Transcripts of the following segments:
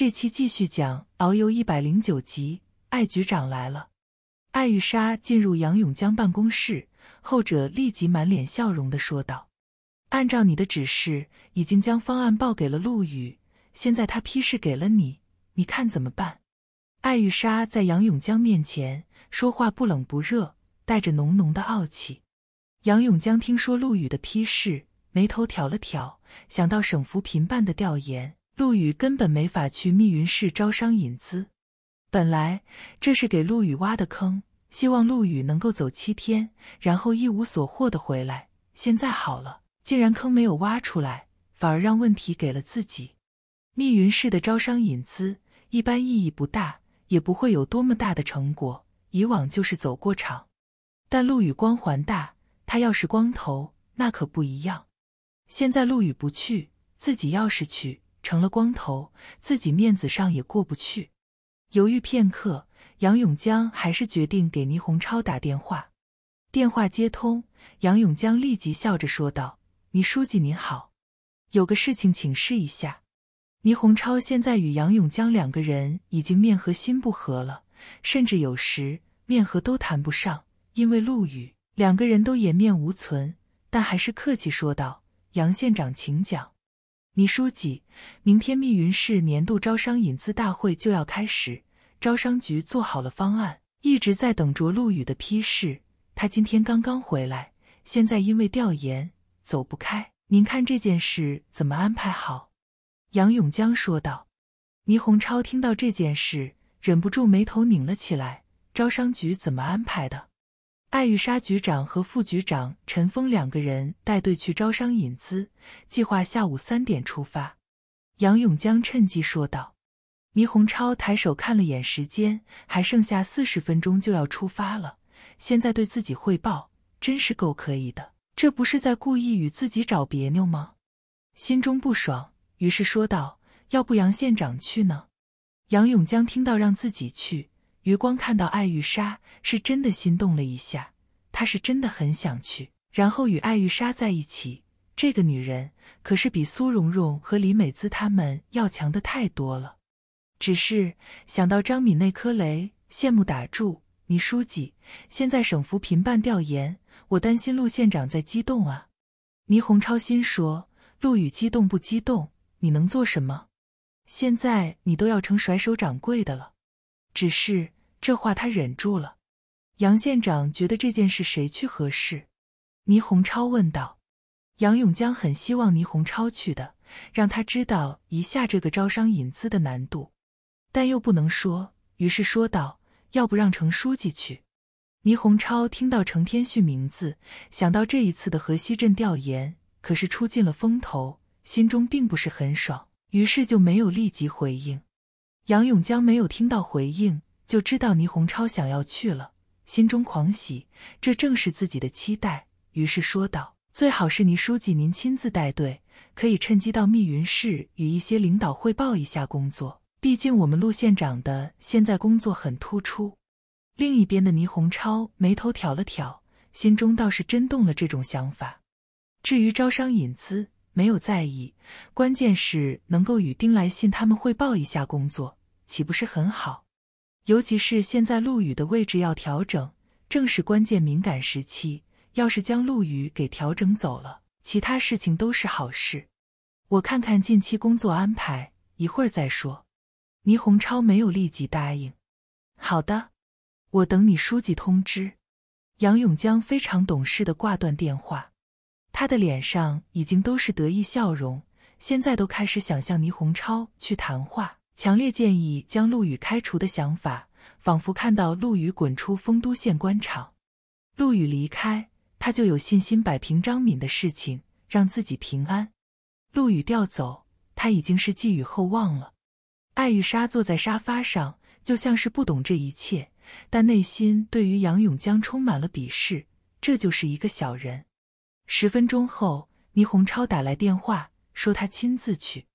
这期继续讲《遨游一百零九集》，艾局长来了。艾玉莎进入杨永江办公室，后者立即满脸笑容的说道：“按照你的指示，已经将方案报给了陆羽，现在他批示给了你，你看怎么办？”艾玉莎在杨永江面前说话不冷不热，带着浓浓的傲气。杨永江听说陆羽的批示，眉头挑了挑，想到省扶贫办的调研。陆羽根本没法去密云市招商引资。本来这是给陆羽挖的坑，希望陆羽能够走七天，然后一无所获的回来。现在好了，竟然坑没有挖出来，反而让问题给了自己。密云市的招商引资一般意义不大，也不会有多么大的成果，以往就是走过场。但陆羽光环大，他要是光头那可不一样。现在陆羽不去，自己要是去。成了光头，自己面子上也过不去。犹豫片刻，杨永江还是决定给倪红超打电话。电话接通，杨永江立即笑着说道：“倪书记您好，有个事情请示一下。”倪红超现在与杨永江两个人已经面和心不和了，甚至有时面和都谈不上，因为陆羽两个人都颜面无存，但还是客气说道：“杨县长，请讲。”倪书记，明天密云市年度招商引资大会就要开始，招商局做好了方案，一直在等着陆羽的批示。他今天刚刚回来，现在因为调研走不开，您看这件事怎么安排好？杨永江说道。倪洪超听到这件事，忍不住眉头拧了起来。招商局怎么安排的？艾玉莎局长和副局长陈峰两个人带队去招商引资，计划下午三点出发。杨永江趁机说道：“倪洪超，抬手看了眼时间，还剩下四十分钟就要出发了。现在对自己汇报，真是够可以的，这不是在故意与自己找别扭吗？”心中不爽，于是说道：“要不杨县长去呢？”杨永江听到让自己去。余光看到艾玉莎，是真的心动了一下。他是真的很想去，然后与艾玉莎在一起。这个女人可是比苏蓉蓉和李美姿他们要强的太多了。只是想到张敏那颗雷，羡慕打住。倪书记，现在省扶贫办调研，我担心陆县长在激动啊。倪洪超心说：陆羽激动不激动？你能做什么？现在你都要成甩手掌柜的了。只是。这话他忍住了。杨县长觉得这件事谁去合适？倪洪超问道。杨永江很希望倪洪超去的，让他知道一下这个招商引资的难度，但又不能说，于是说道：“要不让程书记去？”倪洪超听到程天旭名字，想到这一次的河西镇调研可是出尽了风头，心中并不是很爽，于是就没有立即回应。杨永江没有听到回应。就知道倪洪超想要去了，心中狂喜，这正是自己的期待。于是说道：“最好是倪书记您亲自带队，可以趁机到密云市与一些领导汇报一下工作。毕竟我们陆县长的现在工作很突出。”另一边的倪洪超眉头挑了挑，心中倒是真动了这种想法。至于招商引资，没有在意，关键是能够与丁来信他们汇报一下工作，岂不是很好？尤其是现在陆羽的位置要调整，正是关键敏感时期。要是将陆羽给调整走了，其他事情都是好事。我看看近期工作安排，一会儿再说。倪洪超没有立即答应。好的，我等你书记通知。杨永江非常懂事的挂断电话，他的脸上已经都是得意笑容，现在都开始想向倪洪超去谈话。强烈建议将陆羽开除的想法，仿佛看到陆羽滚出丰都县官场。陆羽离开，他就有信心摆平张敏的事情，让自己平安。陆羽调走，他已经是寄予厚望了。艾玉莎坐在沙发上，就像是不懂这一切，但内心对于杨永江充满了鄙视。这就是一个小人。十分钟后，倪洪超打来电话，说他亲自去。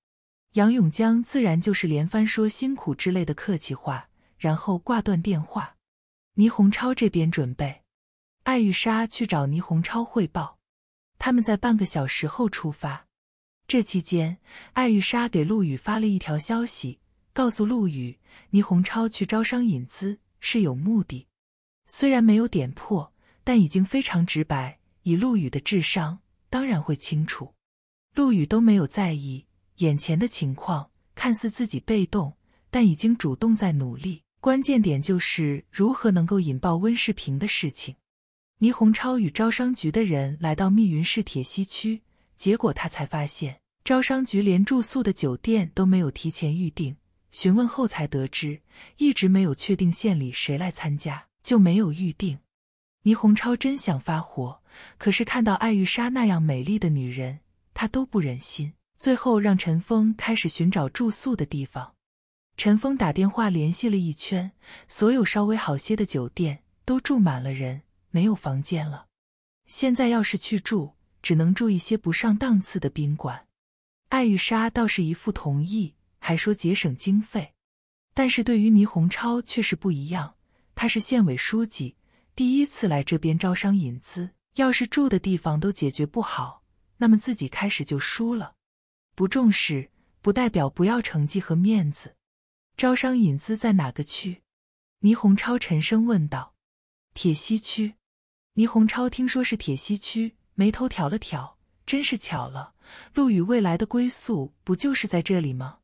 杨永江自然就是连番说辛苦之类的客气话，然后挂断电话。倪洪超这边准备，艾玉莎去找倪洪超汇报。他们在半个小时后出发。这期间，艾玉莎给陆羽发了一条消息，告诉陆羽，倪洪超去招商引资是有目的，虽然没有点破，但已经非常直白。以陆羽的智商，当然会清楚。陆羽都没有在意。眼前的情况看似自己被动，但已经主动在努力。关键点就是如何能够引爆温世平的事情。倪洪超与招商局的人来到密云市铁西区，结果他才发现招商局连住宿的酒店都没有提前预定。询问后才得知，一直没有确定县里谁来参加，就没有预定。倪洪超真想发火，可是看到艾玉莎那样美丽的女人，他都不忍心。最后让陈峰开始寻找住宿的地方。陈峰打电话联系了一圈，所有稍微好些的酒店都住满了人，没有房间了。现在要是去住，只能住一些不上档次的宾馆。艾玉莎倒是一副同意，还说节省经费。但是对于倪洪超却是不一样，他是县委书记，第一次来这边招商引资，要是住的地方都解决不好，那么自己开始就输了。不重视不代表不要成绩和面子。招商引资在哪个区？倪洪超沉声问道。铁西区。倪洪超听说是铁西区，眉头挑了挑，真是巧了。陆羽未来的归宿不就是在这里吗？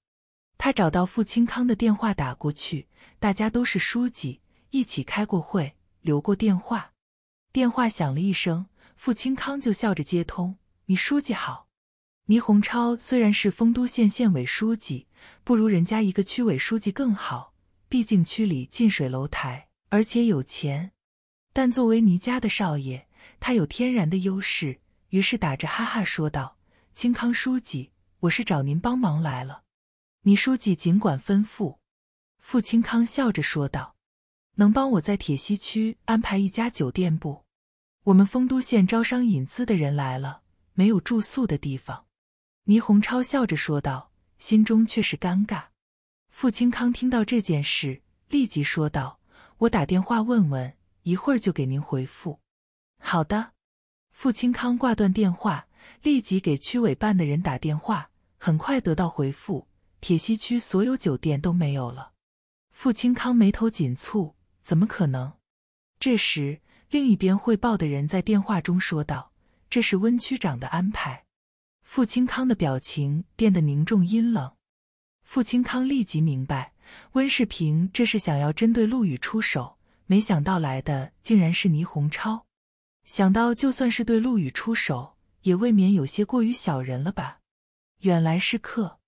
他找到傅清康的电话打过去。大家都是书记，一起开过会，留过电话。电话响了一声，傅清康就笑着接通：“你书记好。”倪洪超虽然是丰都县县委书记，不如人家一个区委书记更好。毕竟区里近水楼台，而且有钱。但作为倪家的少爷，他有天然的优势。于是打着哈哈说道：“清康书记，我是找您帮忙来了。”倪书记尽管吩咐，傅清康笑着说道：“能帮我在铁西区安排一家酒店不？我们丰都县招商引资的人来了，没有住宿的地方。”倪洪超笑着说道，心中却是尴尬。傅清康听到这件事，立即说道：“我打电话问问，一会儿就给您回复。”“好的。”傅清康挂断电话，立即给区委办的人打电话，很快得到回复：铁西区所有酒店都没有了。傅清康眉头紧蹙：“怎么可能？”这时，另一边汇报的人在电话中说道：“这是温区长的安排。”傅清康的表情变得凝重阴冷，傅清康立即明白，温世平这是想要针对陆羽出手，没想到来的竟然是倪洪超。想到就算是对陆羽出手，也未免有些过于小人了吧？远来是客，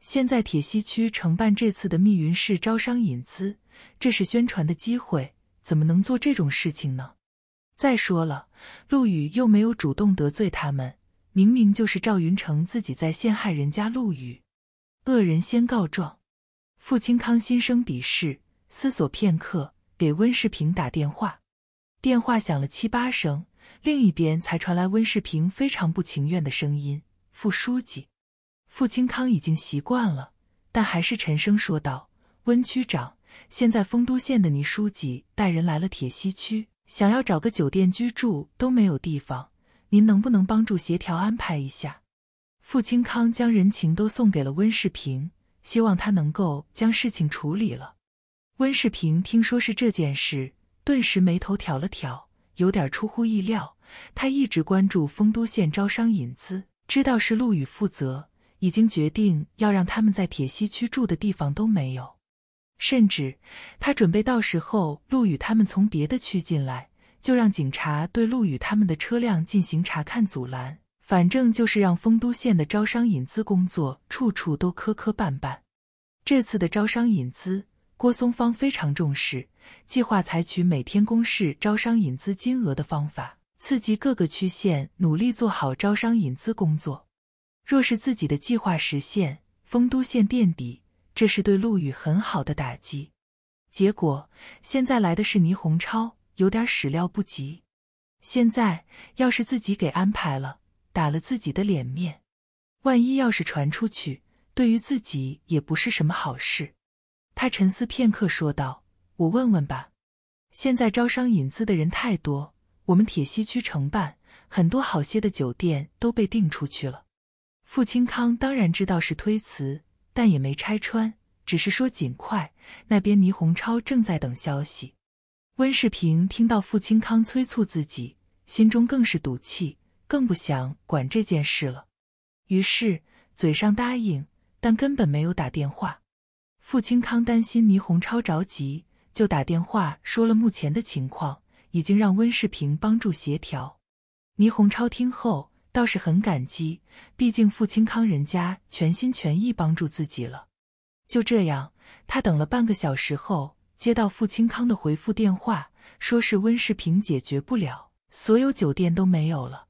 现在铁西区承办这次的密云市招商引资，这是宣传的机会，怎么能做这种事情呢？再说了，陆羽又没有主动得罪他们。明明就是赵云成自己在陷害人家陆羽，恶人先告状。傅清康心生鄙视，思索片刻，给温世平打电话。电话响了七八声，另一边才传来温世平非常不情愿的声音：“副书记。”傅清康已经习惯了，但还是沉声说道：“温区长，现在丰都县的倪书记带人来了铁西区，想要找个酒店居住都没有地方。”您能不能帮助协调安排一下？傅清康将人情都送给了温世平，希望他能够将事情处理了。温世平听说是这件事，顿时眉头挑了挑，有点出乎意料。他一直关注丰都县招商引资，知道是陆羽负责，已经决定要让他们在铁西区住的地方都没有，甚至他准备到时候陆羽他们从别的区进来。就让警察对陆羽他们的车辆进行查看、阻拦，反正就是让丰都县的招商引资工作处处都磕磕绊绊。这次的招商引资，郭松芳非常重视，计划采取每天公示招商引资金额的方法，刺激各个区县努力做好招商引资工作。若是自己的计划实现，丰都县垫底，这是对陆羽很好的打击。结果现在来的是倪洪超。有点始料不及，现在要是自己给安排了，打了自己的脸面，万一要是传出去，对于自己也不是什么好事。他沉思片刻，说道：“我问问吧。现在招商引资的人太多，我们铁西区承办很多好些的酒店都被订出去了。”傅清康当然知道是推辞，但也没拆穿，只是说尽快。那边倪虹超正在等消息。温世平听到傅清康催促自己，心中更是赌气，更不想管这件事了。于是嘴上答应，但根本没有打电话。傅清康担心倪洪超着急，就打电话说了目前的情况，已经让温世平帮助协调。倪洪超听后倒是很感激，毕竟傅清康人家全心全意帮助自己了。就这样，他等了半个小时后。接到傅清康的回复电话，说是温世平解决不了，所有酒店都没有了。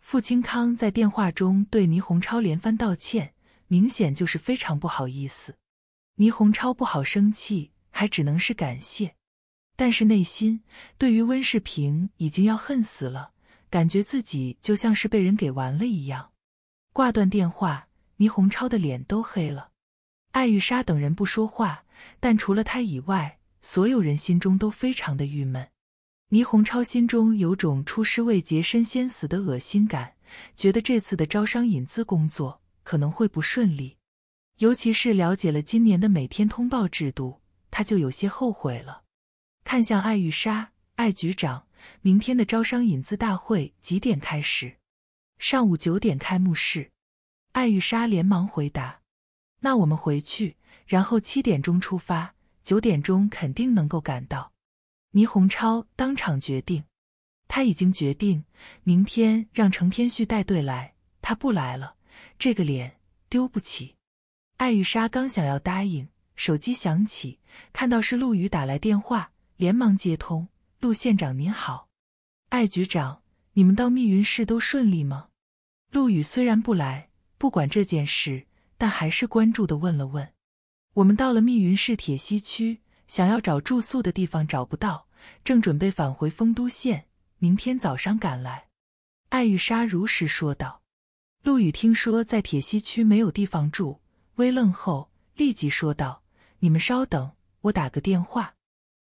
傅清康在电话中对倪洪超连番道歉，明显就是非常不好意思。倪红超不好生气，还只能是感谢，但是内心对于温世平已经要恨死了，感觉自己就像是被人给玩了一样。挂断电话，倪红超的脸都黑了。艾玉莎等人不说话，但除了他以外。所有人心中都非常的郁闷。倪洪超心中有种出师未捷身先死的恶心感，觉得这次的招商引资工作可能会不顺利。尤其是了解了今年的每天通报制度，他就有些后悔了。看向艾玉莎，艾局长，明天的招商引资大会几点开始？上午九点开幕式。艾玉莎连忙回答：“那我们回去，然后七点钟出发。”九点钟肯定能够赶到。倪洪超当场决定，他已经决定明天让程天旭带队来，他不来了，这个脸丢不起。艾玉莎刚想要答应，手机响起，看到是陆羽打来电话，连忙接通。陆县长您好，艾局长，你们到密云市都顺利吗？陆羽虽然不来，不管这件事，但还是关注的问了问。我们到了密云市铁西区，想要找住宿的地方找不到，正准备返回丰都县，明天早上赶来。艾玉莎如实说道。陆羽听说在铁西区没有地方住，微愣后立即说道：“你们稍等，我打个电话。”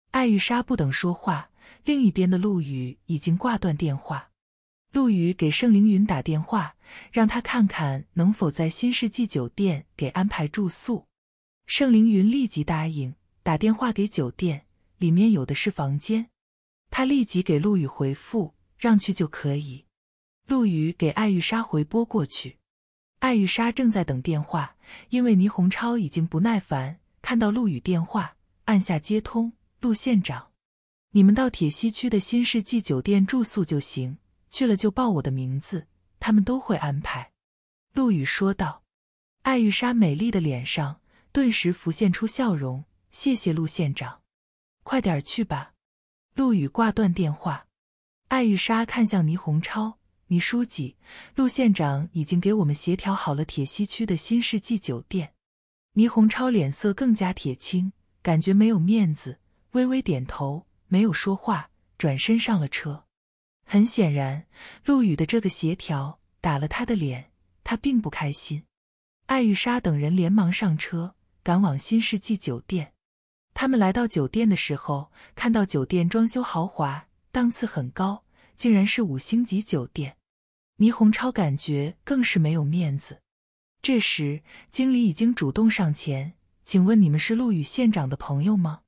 艾玉莎不等说话，另一边的陆羽已经挂断电话。陆羽给盛凌云打电话，让他看看能否在新世纪酒店给安排住宿。盛凌云立即答应，打电话给酒店，里面有的是房间。他立即给陆羽回复，让去就可以。陆羽给艾玉莎回拨过去，艾玉莎正在等电话，因为倪红超已经不耐烦，看到陆羽电话，按下接通。陆县长，你们到铁西区的新世纪酒店住宿就行，去了就报我的名字，他们都会安排。陆羽说道。艾玉莎美丽的脸上。顿时浮现出笑容。谢谢陆县长，快点去吧。陆羽挂断电话，艾玉莎看向倪红超，倪书记，陆县长已经给我们协调好了铁西区的新世纪酒店。倪红超脸色更加铁青，感觉没有面子，微微点头，没有说话，转身上了车。很显然，陆羽的这个协调打了他的脸，他并不开心。艾玉莎等人连忙上车。赶往新世纪酒店，他们来到酒店的时候，看到酒店装修豪华，档次很高，竟然是五星级酒店。倪虹超感觉更是没有面子。这时，经理已经主动上前：“请问你们是陆羽县长的朋友吗？”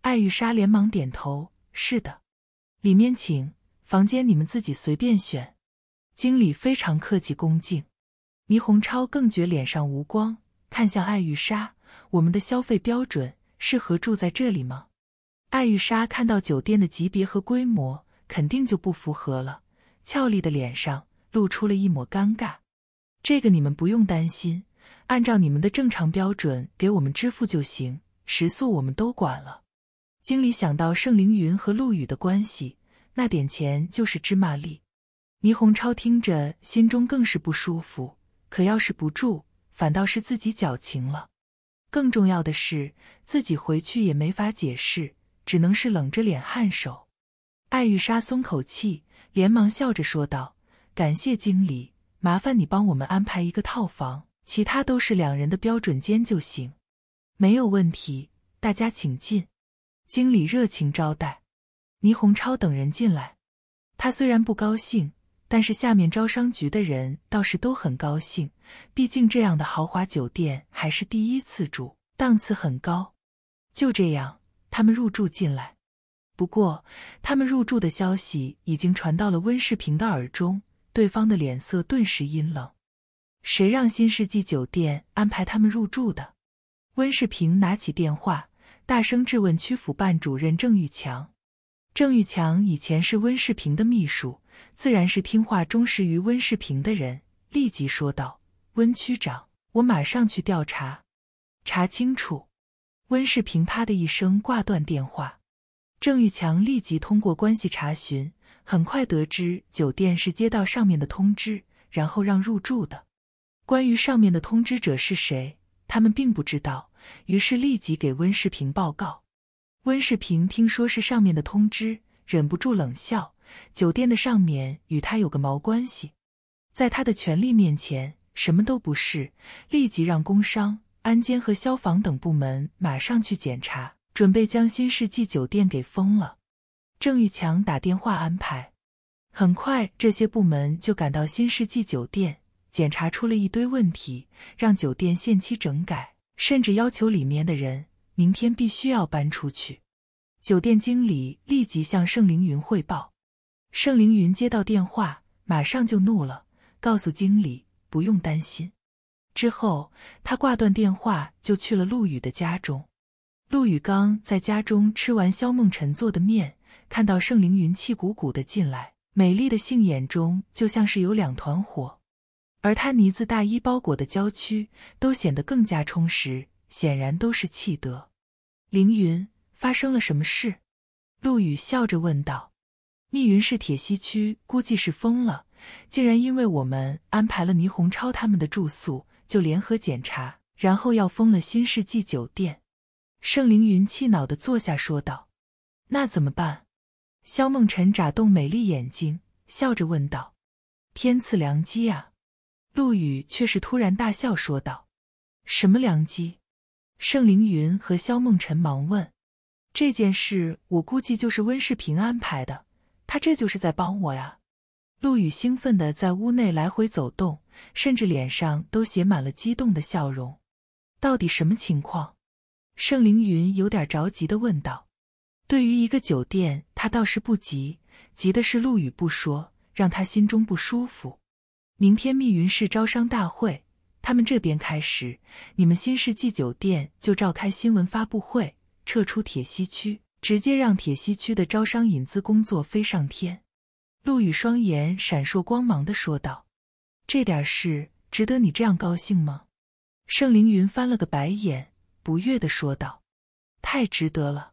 艾玉莎连忙点头：“是的。”“里面请，房间你们自己随便选。”经理非常客气恭敬，倪虹超更觉脸上无光，看向艾玉莎。我们的消费标准适合住在这里吗？艾玉莎看到酒店的级别和规模，肯定就不符合了。俏丽的脸上露出了一抹尴尬。这个你们不用担心，按照你们的正常标准给我们支付就行，食宿我们都管了。经理想到盛凌云和陆羽的关系，那点钱就是芝麻粒。倪洪超听着，心中更是不舒服。可要是不住，反倒是自己矫情了。更重要的是，自己回去也没法解释，只能是冷着脸颔首。艾玉莎松口气，连忙笑着说道：“感谢经理，麻烦你帮我们安排一个套房，其他都是两人的标准间就行。”“没有问题，大家请进。”经理热情招待，倪红超等人进来。他虽然不高兴。但是下面招商局的人倒是都很高兴，毕竟这样的豪华酒店还是第一次住，档次很高。就这样，他们入住进来。不过，他们入住的消息已经传到了温世平的耳中，对方的脸色顿时阴冷。谁让新世纪酒店安排他们入住的？温世平拿起电话，大声质问区府办主任郑玉强。郑玉强以前是温世平的秘书。自然是听话忠实于温世平的人，立即说道：“温区长，我马上去调查，查清楚。”温世平啪的一声挂断电话。郑玉强立即通过关系查询，很快得知酒店是接到上面的通知，然后让入住的。关于上面的通知者是谁，他们并不知道，于是立即给温世平报告。温世平听说是上面的通知，忍不住冷笑。酒店的上面与他有个毛关系？在他的权力面前，什么都不是。立即让工商、安监和消防等部门马上去检查，准备将新世纪酒店给封了。郑玉强打电话安排，很快这些部门就赶到新世纪酒店检查，出了一堆问题，让酒店限期整改，甚至要求里面的人明天必须要搬出去。酒店经理立即向盛凌云汇报。盛凌云接到电话，马上就怒了，告诉经理不用担心。之后，他挂断电话就去了陆羽的家中。陆羽刚在家中吃完肖梦辰做的面，看到盛凌云气鼓鼓的进来，美丽的杏眼中就像是有两团火，而他呢子大衣包裹的娇躯都显得更加充实，显然都是气得。凌云，发生了什么事？陆羽笑着问道。密云市铁西区估计是疯了，竟然因为我们安排了倪洪超他们的住宿，就联合检查，然后要封了新世纪酒店。盛凌云气恼的坐下说道：“那怎么办？”萧梦辰眨动美丽眼睛，笑着问道：“天赐良机啊！”陆羽却是突然大笑说道：“什么良机？”盛凌云和萧梦辰忙问：“这件事我估计就是温世平安排的。”他这就是在帮我呀！陆羽兴奋的在屋内来回走动，甚至脸上都写满了激动的笑容。到底什么情况？盛凌云有点着急的问道。对于一个酒店，他倒是不急，急的是陆羽不说，让他心中不舒服。明天密云市招商大会，他们这边开始，你们新世纪酒店就召开新闻发布会，撤出铁西区。直接让铁西区的招商引资工作飞上天，陆羽双眼闪烁光芒的说道：“这点事值得你这样高兴吗？”盛凌云翻了个白眼，不悦的说道：“太值得了，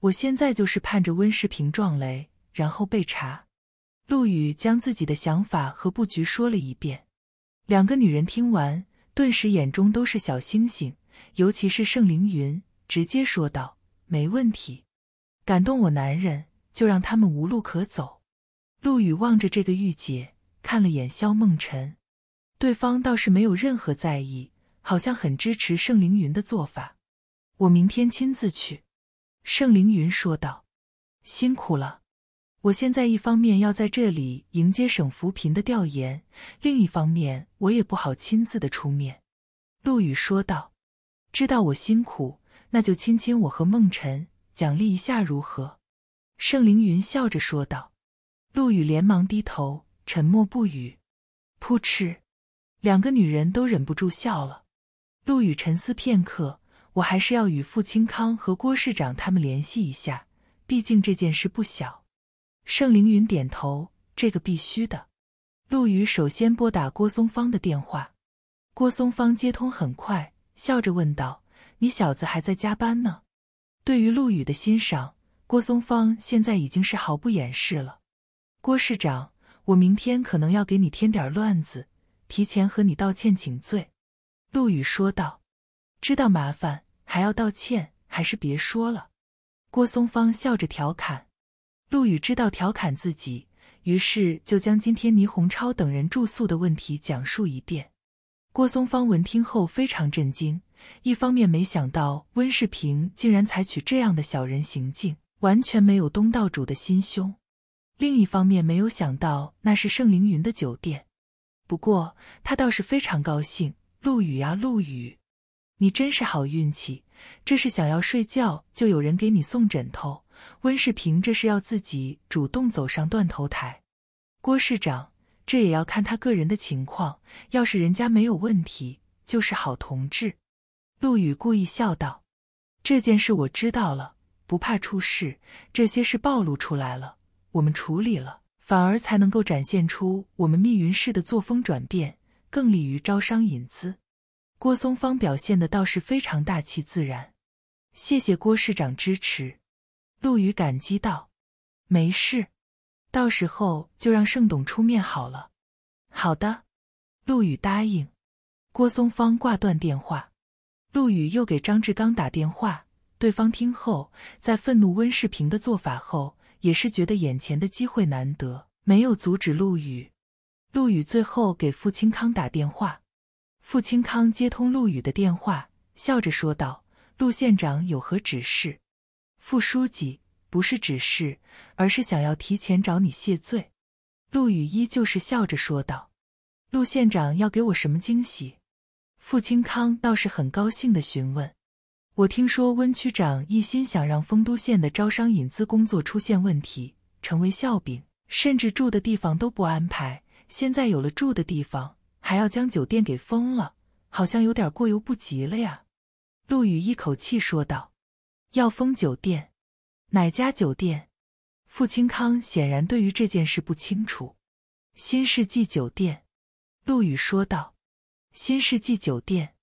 我现在就是盼着温世平撞雷，然后被查。”陆羽将自己的想法和布局说了一遍，两个女人听完，顿时眼中都是小星星，尤其是盛凌云，直接说道：“没问题。”敢动我男人，就让他们无路可走。陆羽望着这个御姐，看了眼萧梦辰，对方倒是没有任何在意，好像很支持盛凌云的做法。我明天亲自去。盛凌云说道：“辛苦了，我现在一方面要在这里迎接省扶贫的调研，另一方面我也不好亲自的出面。”陆羽说道：“知道我辛苦，那就亲亲我和梦辰。”奖励一下如何？盛凌云笑着说道。陆羽连忙低头，沉默不语。噗嗤，两个女人都忍不住笑了。陆羽沉思片刻：“我还是要与傅清康和郭市长他们联系一下，毕竟这件事不小。”盛凌云点头：“这个必须的。”陆羽首先拨打郭松芳的电话，郭松芳接通很快，笑着问道：“你小子还在加班呢？”对于陆羽的欣赏，郭松芳现在已经是毫不掩饰了。郭市长，我明天可能要给你添点乱子，提前和你道歉请罪。”陆羽说道。“知道麻烦还要道歉，还是别说了。”郭松芳笑着调侃。陆羽知道调侃自己，于是就将今天倪洪超等人住宿的问题讲述一遍。郭松芳闻听后非常震惊。一方面没想到温世平竟然采取这样的小人行径，完全没有东道主的心胸；另一方面没有想到那是盛凌云的酒店。不过他倒是非常高兴，陆羽啊，陆羽，你真是好运气，这是想要睡觉就有人给你送枕头。温世平这是要自己主动走上断头台。郭市长，这也要看他个人的情况，要是人家没有问题，就是好同志。陆羽故意笑道：“这件事我知道了，不怕出事。这些事暴露出来了，我们处理了，反而才能够展现出我们密云市的作风转变，更利于招商引资。”郭松芳表现的倒是非常大气自然。谢谢郭市长支持，陆羽感激道：“没事，到时候就让盛董出面好了。”“好的。”陆羽答应。郭松芳挂断电话。陆羽又给张志刚打电话，对方听后在愤怒温世平的做法后，也是觉得眼前的机会难得，没有阻止陆羽。陆羽最后给傅清康打电话，傅清康接通陆羽的电话，笑着说道：“陆县长有何指示？”副书记不是指示，而是想要提前找你谢罪。陆羽依旧是笑着说道：“陆县长要给我什么惊喜？”傅清康倒是很高兴的询问：“我听说温区长一心想让丰都县的招商引资工作出现问题，成为笑柄，甚至住的地方都不安排。现在有了住的地方，还要将酒店给封了，好像有点过犹不及了呀。”陆羽一口气说道：“要封酒店，哪家酒店？”傅清康显然对于这件事不清楚。“新世纪酒店。”陆羽说道。新世纪酒店，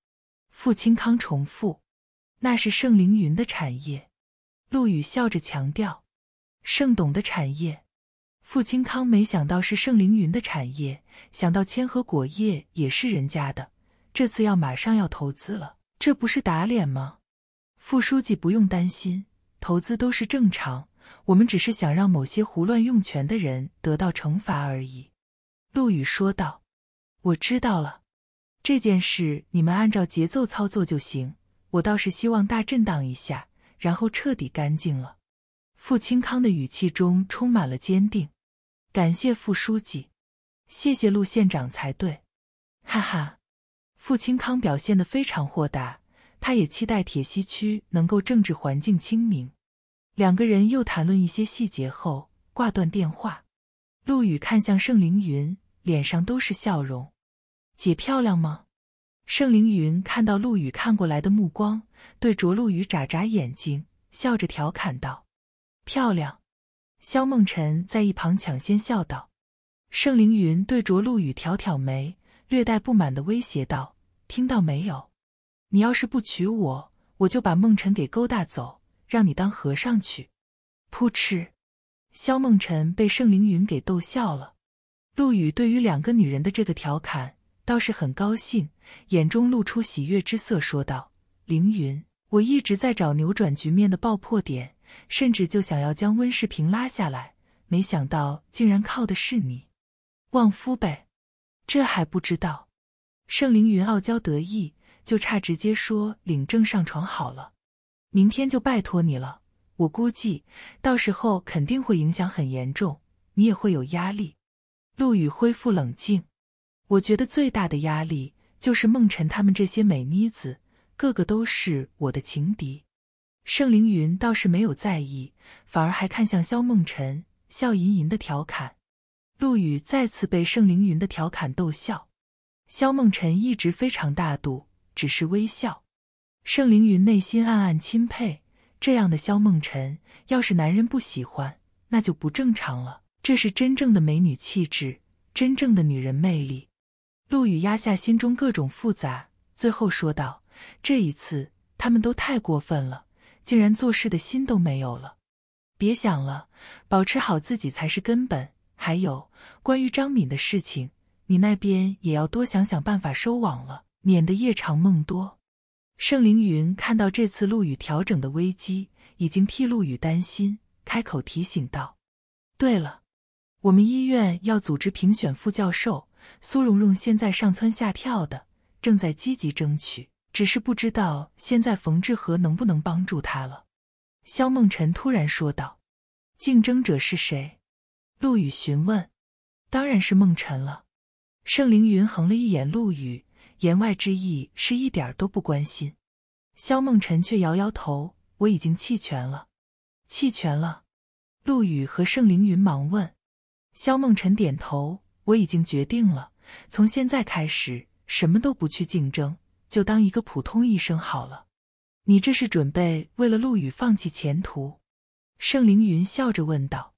傅清康重复：“那是盛凌云的产业。”陆羽笑着强调：“盛董的产业。”傅清康没想到是盛凌云的产业，想到千和果业也是人家的，这次要马上要投资了，这不是打脸吗？副书记不用担心，投资都是正常，我们只是想让某些胡乱用权的人得到惩罚而已。”陆羽说道：“我知道了。”这件事你们按照节奏操作就行，我倒是希望大震荡一下，然后彻底干净了。傅清康的语气中充满了坚定。感谢傅书记，谢谢陆县长才对。哈哈，傅清康表现的非常豁达，他也期待铁西区能够政治环境清明。两个人又谈论一些细节后，挂断电话。陆羽看向盛凌云，脸上都是笑容。姐漂亮吗？盛凌云看到陆羽看过来的目光，对着陆羽眨眨眼睛，笑着调侃道：“漂亮。”萧梦辰在一旁抢先笑道。盛凌云对着陆羽挑挑眉，略带不满的威胁道：“听到没有？你要是不娶我，我就把梦辰给勾搭走，让你当和尚去。”扑哧，萧梦辰被盛凌云给逗笑了。陆羽对于两个女人的这个调侃。倒是很高兴，眼中露出喜悦之色，说道：“凌云，我一直在找扭转局面的爆破点，甚至就想要将温世平拉下来，没想到竟然靠的是你，旺夫呗？这还不知道。”盛凌云傲娇得意，就差直接说领证上床好了。明天就拜托你了，我估计到时候肯定会影响很严重，你也会有压力。陆羽恢复冷静。我觉得最大的压力就是梦辰他们这些美妮子，个个都是我的情敌。盛凌云倒是没有在意，反而还看向萧梦辰，笑吟吟的调侃。陆羽再次被盛凌云的调侃逗笑。萧梦辰一直非常大度，只是微笑。盛凌云内心暗暗钦佩，这样的萧梦辰，要是男人不喜欢，那就不正常了。这是真正的美女气质，真正的女人魅力。陆羽压下心中各种复杂，最后说道：“这一次他们都太过分了，竟然做事的心都没有了。别想了，保持好自己才是根本。还有关于张敏的事情，你那边也要多想想办法收网了，免得夜长梦多。”盛凌云看到这次陆羽调整的危机，已经替陆羽担心，开口提醒道：“对了，我们医院要组织评选副教授。”苏蓉蓉现在上蹿下跳的，正在积极争取，只是不知道现在冯志和能不能帮助他了。萧梦辰突然说道：“竞争者是谁？”陆羽询问。“当然是梦辰了。”盛凌云横了一眼陆羽，言外之意是一点儿都不关心。萧梦辰却摇摇头：“我已经弃权了。”弃权了？陆羽和盛凌云忙问。萧梦辰点头。我已经决定了，从现在开始什么都不去竞争，就当一个普通医生好了。你这是准备为了陆羽放弃前途？盛凌云笑着问道。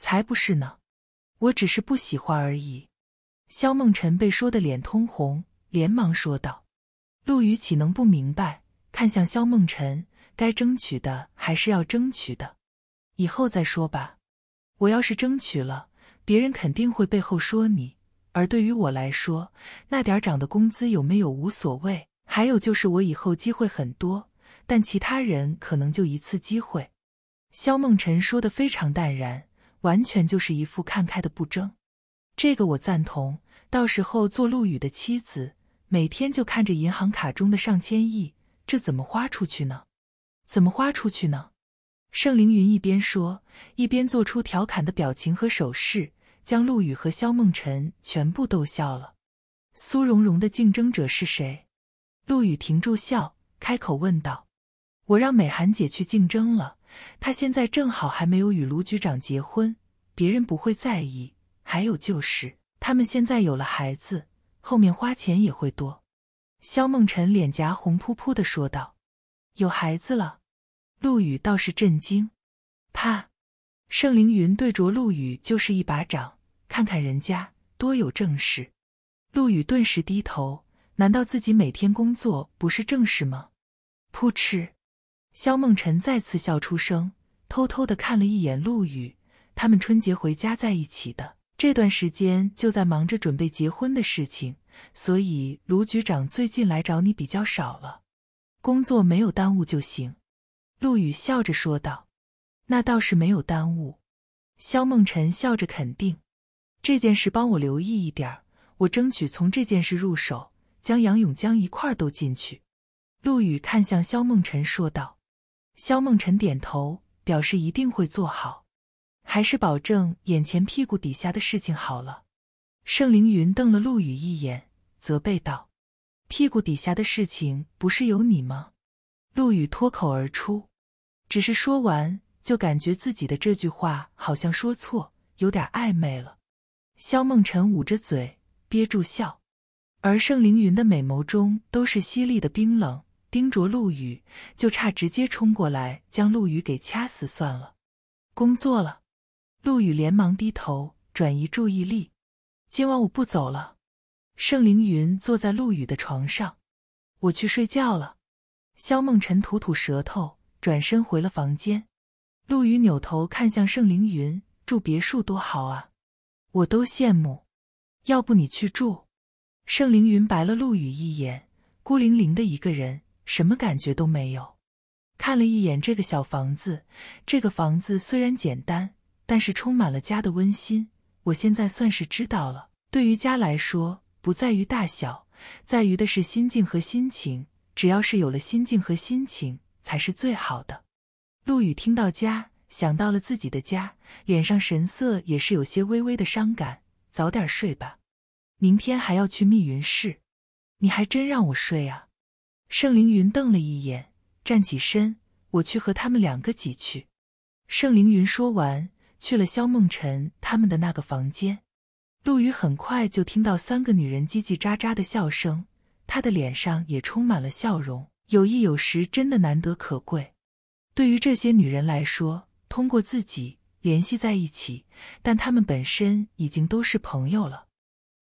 才不是呢，我只是不喜欢而已。萧梦辰被说的脸通红，连忙说道。陆羽岂能不明白？看向萧梦辰，该争取的还是要争取的，以后再说吧。我要是争取了。别人肯定会背后说你，而对于我来说，那点涨的工资有没有无所谓。还有就是我以后机会很多，但其他人可能就一次机会。肖梦辰说的非常淡然，完全就是一副看开的不争。这个我赞同。到时候做陆羽的妻子，每天就看着银行卡中的上千亿，这怎么花出去呢？怎么花出去呢？盛凌云一边说，一边做出调侃的表情和手势。将陆羽和萧梦辰全部逗笑了。苏蓉蓉的竞争者是谁？陆羽停住笑，开口问道：“我让美涵姐去竞争了，她现在正好还没有与卢局长结婚，别人不会在意。还有就是，他们现在有了孩子，后面花钱也会多。”萧梦辰脸颊红扑扑的说道：“有孩子了？”陆羽倒是震惊。啪！盛凌云对着陆羽就是一巴掌。看看人家多有正事，陆羽顿时低头。难道自己每天工作不是正事吗？扑哧，萧梦辰再次笑出声，偷偷的看了一眼陆羽。他们春节回家在一起的这段时间，就在忙着准备结婚的事情，所以卢局长最近来找你比较少了。工作没有耽误就行。陆羽笑着说道：“那倒是没有耽误。”萧梦辰笑着肯定。这件事帮我留意一点儿，我争取从这件事入手，将杨永江一块儿都进去。陆羽看向萧梦辰说道。萧梦辰点头，表示一定会做好。还是保证眼前屁股底下的事情好了。盛凌云瞪了陆羽一眼，责备道：“屁股底下的事情不是有你吗？”陆羽脱口而出，只是说完就感觉自己的这句话好像说错，有点暧昧了。萧梦辰捂着嘴憋住笑，而盛凌云的美眸中都是犀利的冰冷，盯着陆羽，就差直接冲过来将陆羽给掐死算了。工作了，陆羽连忙低头转移注意力。今晚我不走了。盛凌云坐在陆羽的床上，我去睡觉了。萧梦辰吐吐舌头，转身回了房间。陆羽扭头看向盛凌云，住别墅多好啊。我都羡慕，要不你去住？盛凌云白了陆羽一眼，孤零零的一个人，什么感觉都没有。看了一眼这个小房子，这个房子虽然简单，但是充满了家的温馨。我现在算是知道了，对于家来说，不在于大小，在于的是心境和心情。只要是有了心境和心情，才是最好的。陆羽听到家。想到了自己的家，脸上神色也是有些微微的伤感。早点睡吧，明天还要去密云市。你还真让我睡啊！盛凌云瞪了一眼，站起身，我去和他们两个挤去。盛凌云说完，去了萧梦辰他们的那个房间。陆羽很快就听到三个女人叽叽喳喳的笑声，他的脸上也充满了笑容。友谊有时真的难得可贵，对于这些女人来说。通过自己联系在一起，但他们本身已经都是朋友了。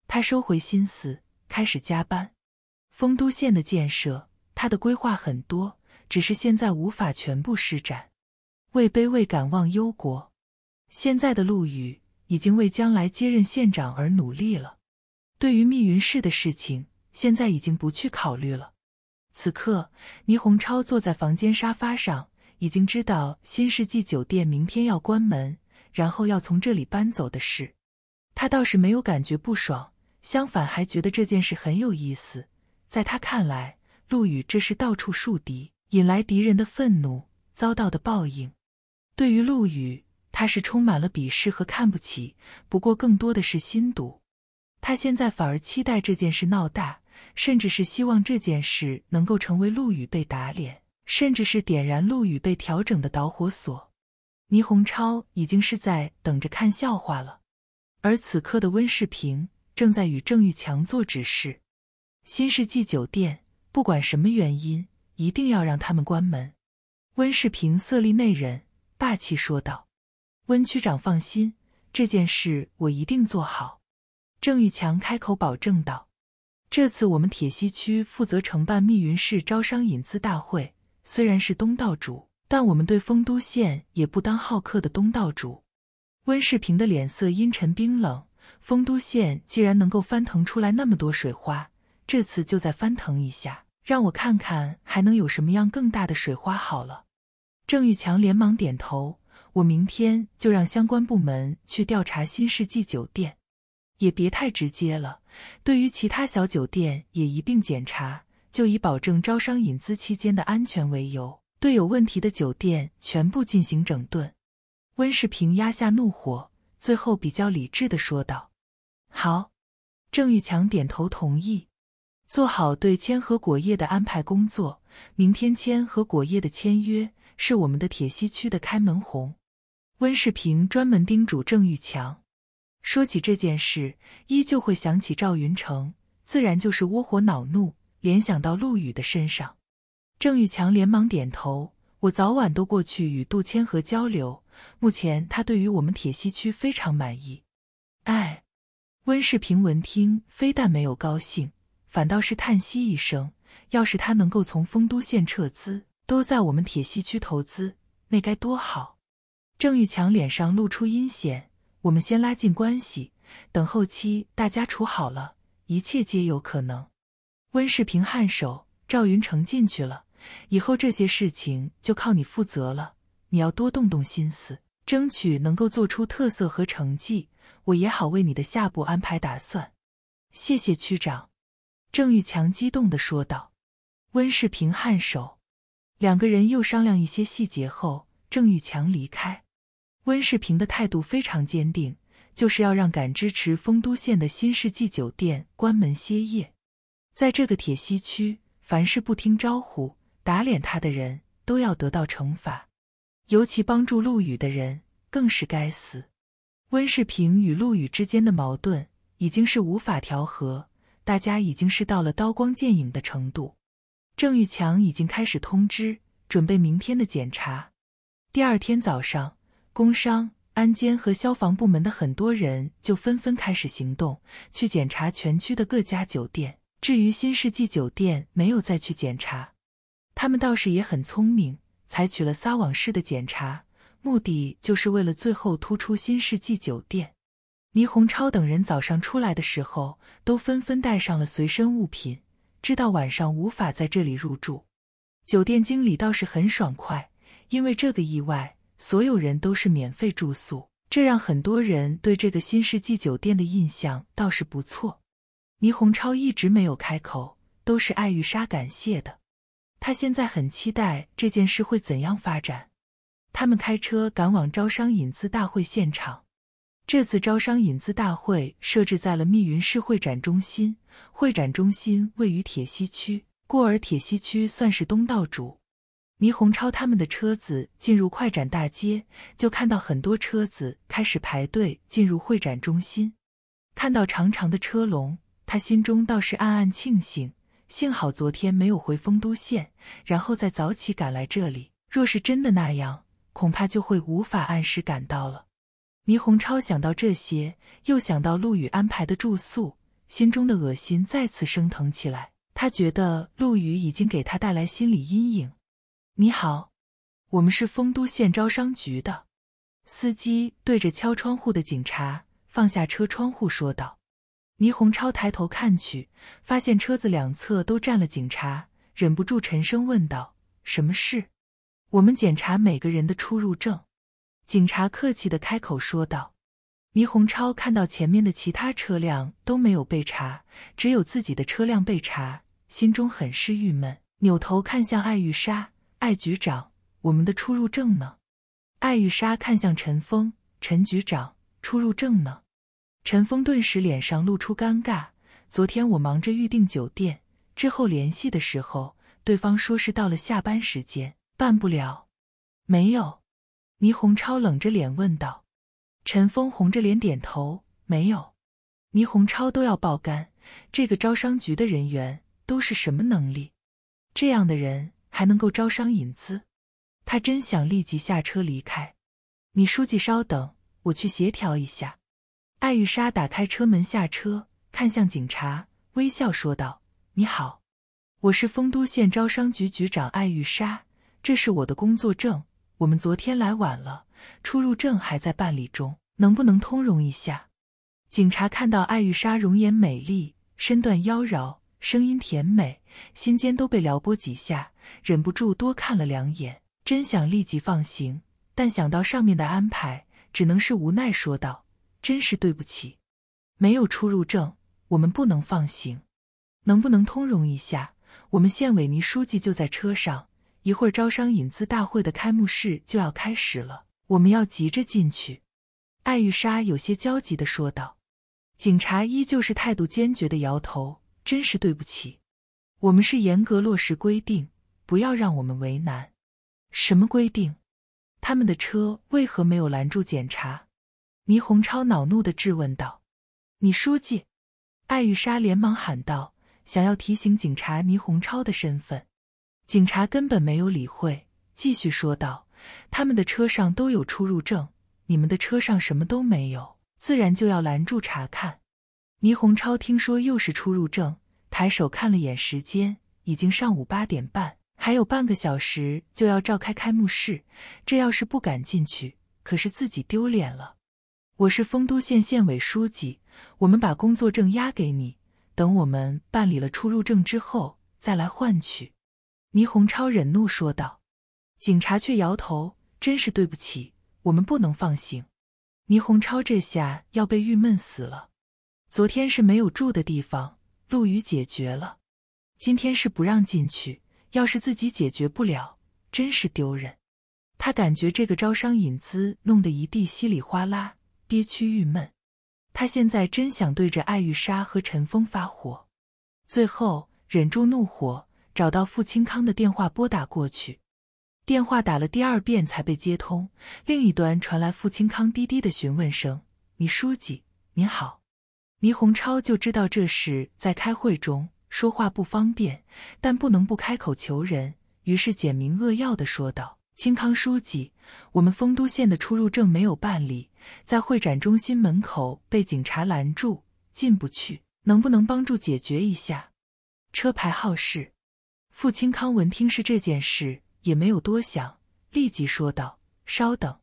他收回心思，开始加班。丰都县的建设，他的规划很多，只是现在无法全部施展。位卑未敢忘忧国。现在的陆羽已经为将来接任县长而努力了。对于密云市的事情，现在已经不去考虑了。此刻，倪洪超坐在房间沙发上。已经知道新世纪酒店明天要关门，然后要从这里搬走的事，他倒是没有感觉不爽，相反还觉得这件事很有意思。在他看来，陆羽这是到处树敌，引来敌人的愤怒，遭到的报应。对于陆羽，他是充满了鄙视和看不起，不过更多的是心堵。他现在反而期待这件事闹大，甚至是希望这件事能够成为陆羽被打脸。甚至是点燃陆羽被调整的导火索，倪洪超已经是在等着看笑话了。而此刻的温世平正在与郑玉强做指示：新世纪酒店，不管什么原因，一定要让他们关门。温世平色厉内荏，霸气说道：“温区长，放心，这件事我一定做好。”郑玉强开口保证道：“这次我们铁西区负责承办密云市招商引资大会。”虽然是东道主，但我们对丰都县也不当好客的东道主。温世平的脸色阴沉冰冷。丰都县既然能够翻腾出来那么多水花，这次就再翻腾一下，让我看看还能有什么样更大的水花。好了，郑玉强连忙点头。我明天就让相关部门去调查新世纪酒店，也别太直接了，对于其他小酒店也一并检查。就以保证招商引资期间的安全为由，对有问题的酒店全部进行整顿。温世平压下怒火，最后比较理智的说道：“好。”郑玉强点头同意，做好对千和果业的安排工作。明天千和果业的签约是我们的铁西区的开门红。温世平专门叮嘱郑玉强，说起这件事，依旧会想起赵云成，自然就是窝火恼怒。联想到陆羽的身上，郑玉强连忙点头。我早晚都过去与杜谦和交流。目前他对于我们铁西区非常满意。哎，温世平闻听，非但没有高兴，反倒是叹息一声：“要是他能够从丰都县撤资，都在我们铁西区投资，那该多好！”郑玉强脸上露出阴险：“我们先拉近关系，等后期大家处好了，一切皆有可能。”温世平颔首，赵云成进去了，以后这些事情就靠你负责了。你要多动动心思，争取能够做出特色和成绩，我也好为你的下步安排打算。谢谢区长，郑玉强激动地说道。温世平颔首，两个人又商量一些细节后，郑玉强离开。温世平的态度非常坚定，就是要让敢支持丰都县的新世纪酒店关门歇业。在这个铁西区，凡是不听招呼、打脸他的人都要得到惩罚，尤其帮助陆羽的人更是该死。温世平与陆羽之间的矛盾已经是无法调和，大家已经是到了刀光剑影的程度。郑玉强已经开始通知，准备明天的检查。第二天早上，工商、安监和消防部门的很多人就纷纷开始行动，去检查全区的各家酒店。至于新世纪酒店，没有再去检查。他们倒是也很聪明，采取了撒网式的检查，目的就是为了最后突出新世纪酒店。倪洪超等人早上出来的时候，都纷纷带上了随身物品，知道晚上无法在这里入住。酒店经理倒是很爽快，因为这个意外，所有人都是免费住宿，这让很多人对这个新世纪酒店的印象倒是不错。倪红超一直没有开口，都是艾玉莎感谢的。他现在很期待这件事会怎样发展。他们开车赶往招商引资大会现场。这次招商引资大会设置在了密云市会展中心，会展中心位于铁西区，故而铁西区算是东道主。倪红超他们的车子进入快展大街，就看到很多车子开始排队进入会展中心，看到长长的车龙。他心中倒是暗暗庆幸，幸好昨天没有回丰都县，然后再早起赶来这里。若是真的那样，恐怕就会无法按时赶到了。倪洪超想到这些，又想到陆羽安排的住宿，心中的恶心再次升腾起来。他觉得陆羽已经给他带来心理阴影。你好，我们是丰都县招商局的。司机对着敲窗户的警察放下车窗户说道。倪红超抬头看去，发现车子两侧都站了警察，忍不住沉声问道：“什么事？”“我们检查每个人的出入证。”警察客气的开口说道。倪红超看到前面的其他车辆都没有被查，只有自己的车辆被查，心中很是郁闷，扭头看向艾玉莎：“艾局长，我们的出入证呢？”艾玉莎看向陈峰：“陈局长，出入证呢？”陈峰顿时脸上露出尴尬。昨天我忙着预订酒店，之后联系的时候，对方说是到了下班时间，办不了。没有。倪洪超冷着脸问道。陈峰红着脸点头，没有。倪洪超都要爆肝，这个招商局的人员都是什么能力？这样的人还能够招商引资？他真想立即下车离开。你书记稍等，我去协调一下。艾玉莎打开车门下车，看向警察，微笑说道：“你好，我是丰都县招商局局长艾玉莎，这是我的工作证。我们昨天来晚了，出入证还在办理中，能不能通融一下？”警察看到艾玉莎容颜美丽，身段妖娆，声音甜美，心间都被撩拨几下，忍不住多看了两眼，真想立即放行，但想到上面的安排，只能是无奈说道。真是对不起，没有出入证，我们不能放行。能不能通融一下？我们县委倪书记就在车上，一会儿招商引资大会的开幕式就要开始了，我们要急着进去。”艾玉莎有些焦急的说道。警察依旧是态度坚决的摇头：“真是对不起，我们是严格落实规定，不要让我们为难。什么规定？他们的车为何没有拦住检查？”倪红超恼怒的质问道：“你书记！”艾玉莎连忙喊道，想要提醒警察倪红超的身份。警察根本没有理会，继续说道：“他们的车上都有出入证，你们的车上什么都没有，自然就要拦住查看。”倪红超听说又是出入证，抬手看了眼时间，已经上午八点半，还有半个小时就要召开开幕式，这要是不敢进去，可是自己丢脸了。我是丰都县县委书记，我们把工作证押给你，等我们办理了出入证之后再来换取。”倪洪超忍怒说道。警察却摇头：“真是对不起，我们不能放行。”倪洪超这下要被郁闷死了。昨天是没有住的地方，陆羽解决了；今天是不让进去，要是自己解决不了，真是丢人。他感觉这个招商引资弄得一地稀里哗啦。憋屈郁闷，他现在真想对着艾玉莎和陈峰发火，最后忍住怒火，找到傅清康的电话拨打过去。电话打了第二遍才被接通，另一端传来傅清康低低的询问声：“倪书记，您好。”倪洪超就知道这是在开会中说话不方便，但不能不开口求人，于是简明扼要的说道：“清康书记。”我们丰都县的出入证没有办理，在会展中心门口被警察拦住，进不去。能不能帮助解决一下？车牌号是……傅清康闻听是这件事，也没有多想，立即说道：“稍等，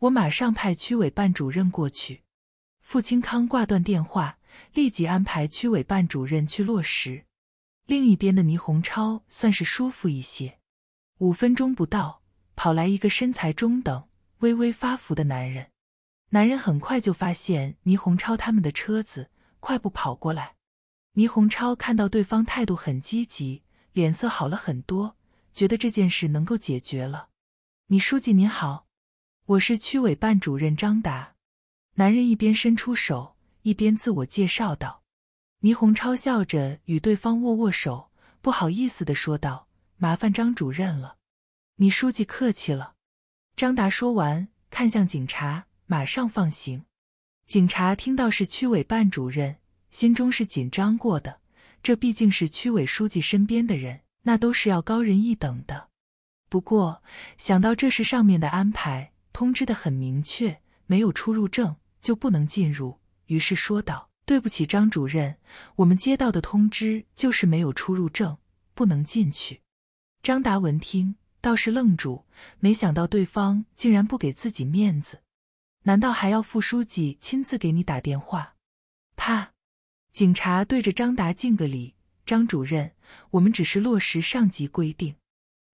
我马上派区委办主任过去。”傅清康挂断电话，立即安排区委办主任去落实。另一边的倪洪超算是舒服一些，五分钟不到。跑来一个身材中等、微微发福的男人。男人很快就发现倪红超他们的车子，快步跑过来。倪红超看到对方态度很积极，脸色好了很多，觉得这件事能够解决了。李书记您好，我是区委办主任张达。男人一边伸出手，一边自我介绍道。倪红超笑着与对方握握手，不好意思的说道：“麻烦张主任了。”你书记客气了，张达说完，看向警察，马上放行。警察听到是区委办主任，心中是紧张过的，这毕竟是区委书记身边的人，那都是要高人一等的。不过想到这是上面的安排，通知的很明确，没有出入证就不能进入，于是说道：“对不起，张主任，我们接到的通知就是没有出入证，不能进去。”张达闻听。倒是愣住，没想到对方竟然不给自己面子，难道还要副书记亲自给你打电话？啪！警察对着张达敬个礼：“张主任，我们只是落实上级规定。”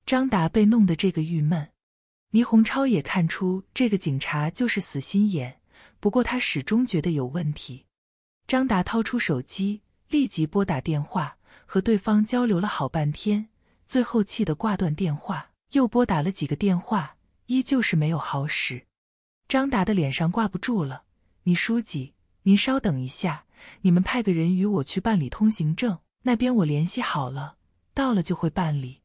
张达被弄得这个郁闷。倪洪超也看出这个警察就是死心眼，不过他始终觉得有问题。张达掏出手机，立即拨打电话，和对方交流了好半天，最后气得挂断电话。又拨打了几个电话，依旧是没有好使。张达的脸上挂不住了：“倪书记，您稍等一下，你们派个人与我去办理通行证，那边我联系好了，到了就会办理。”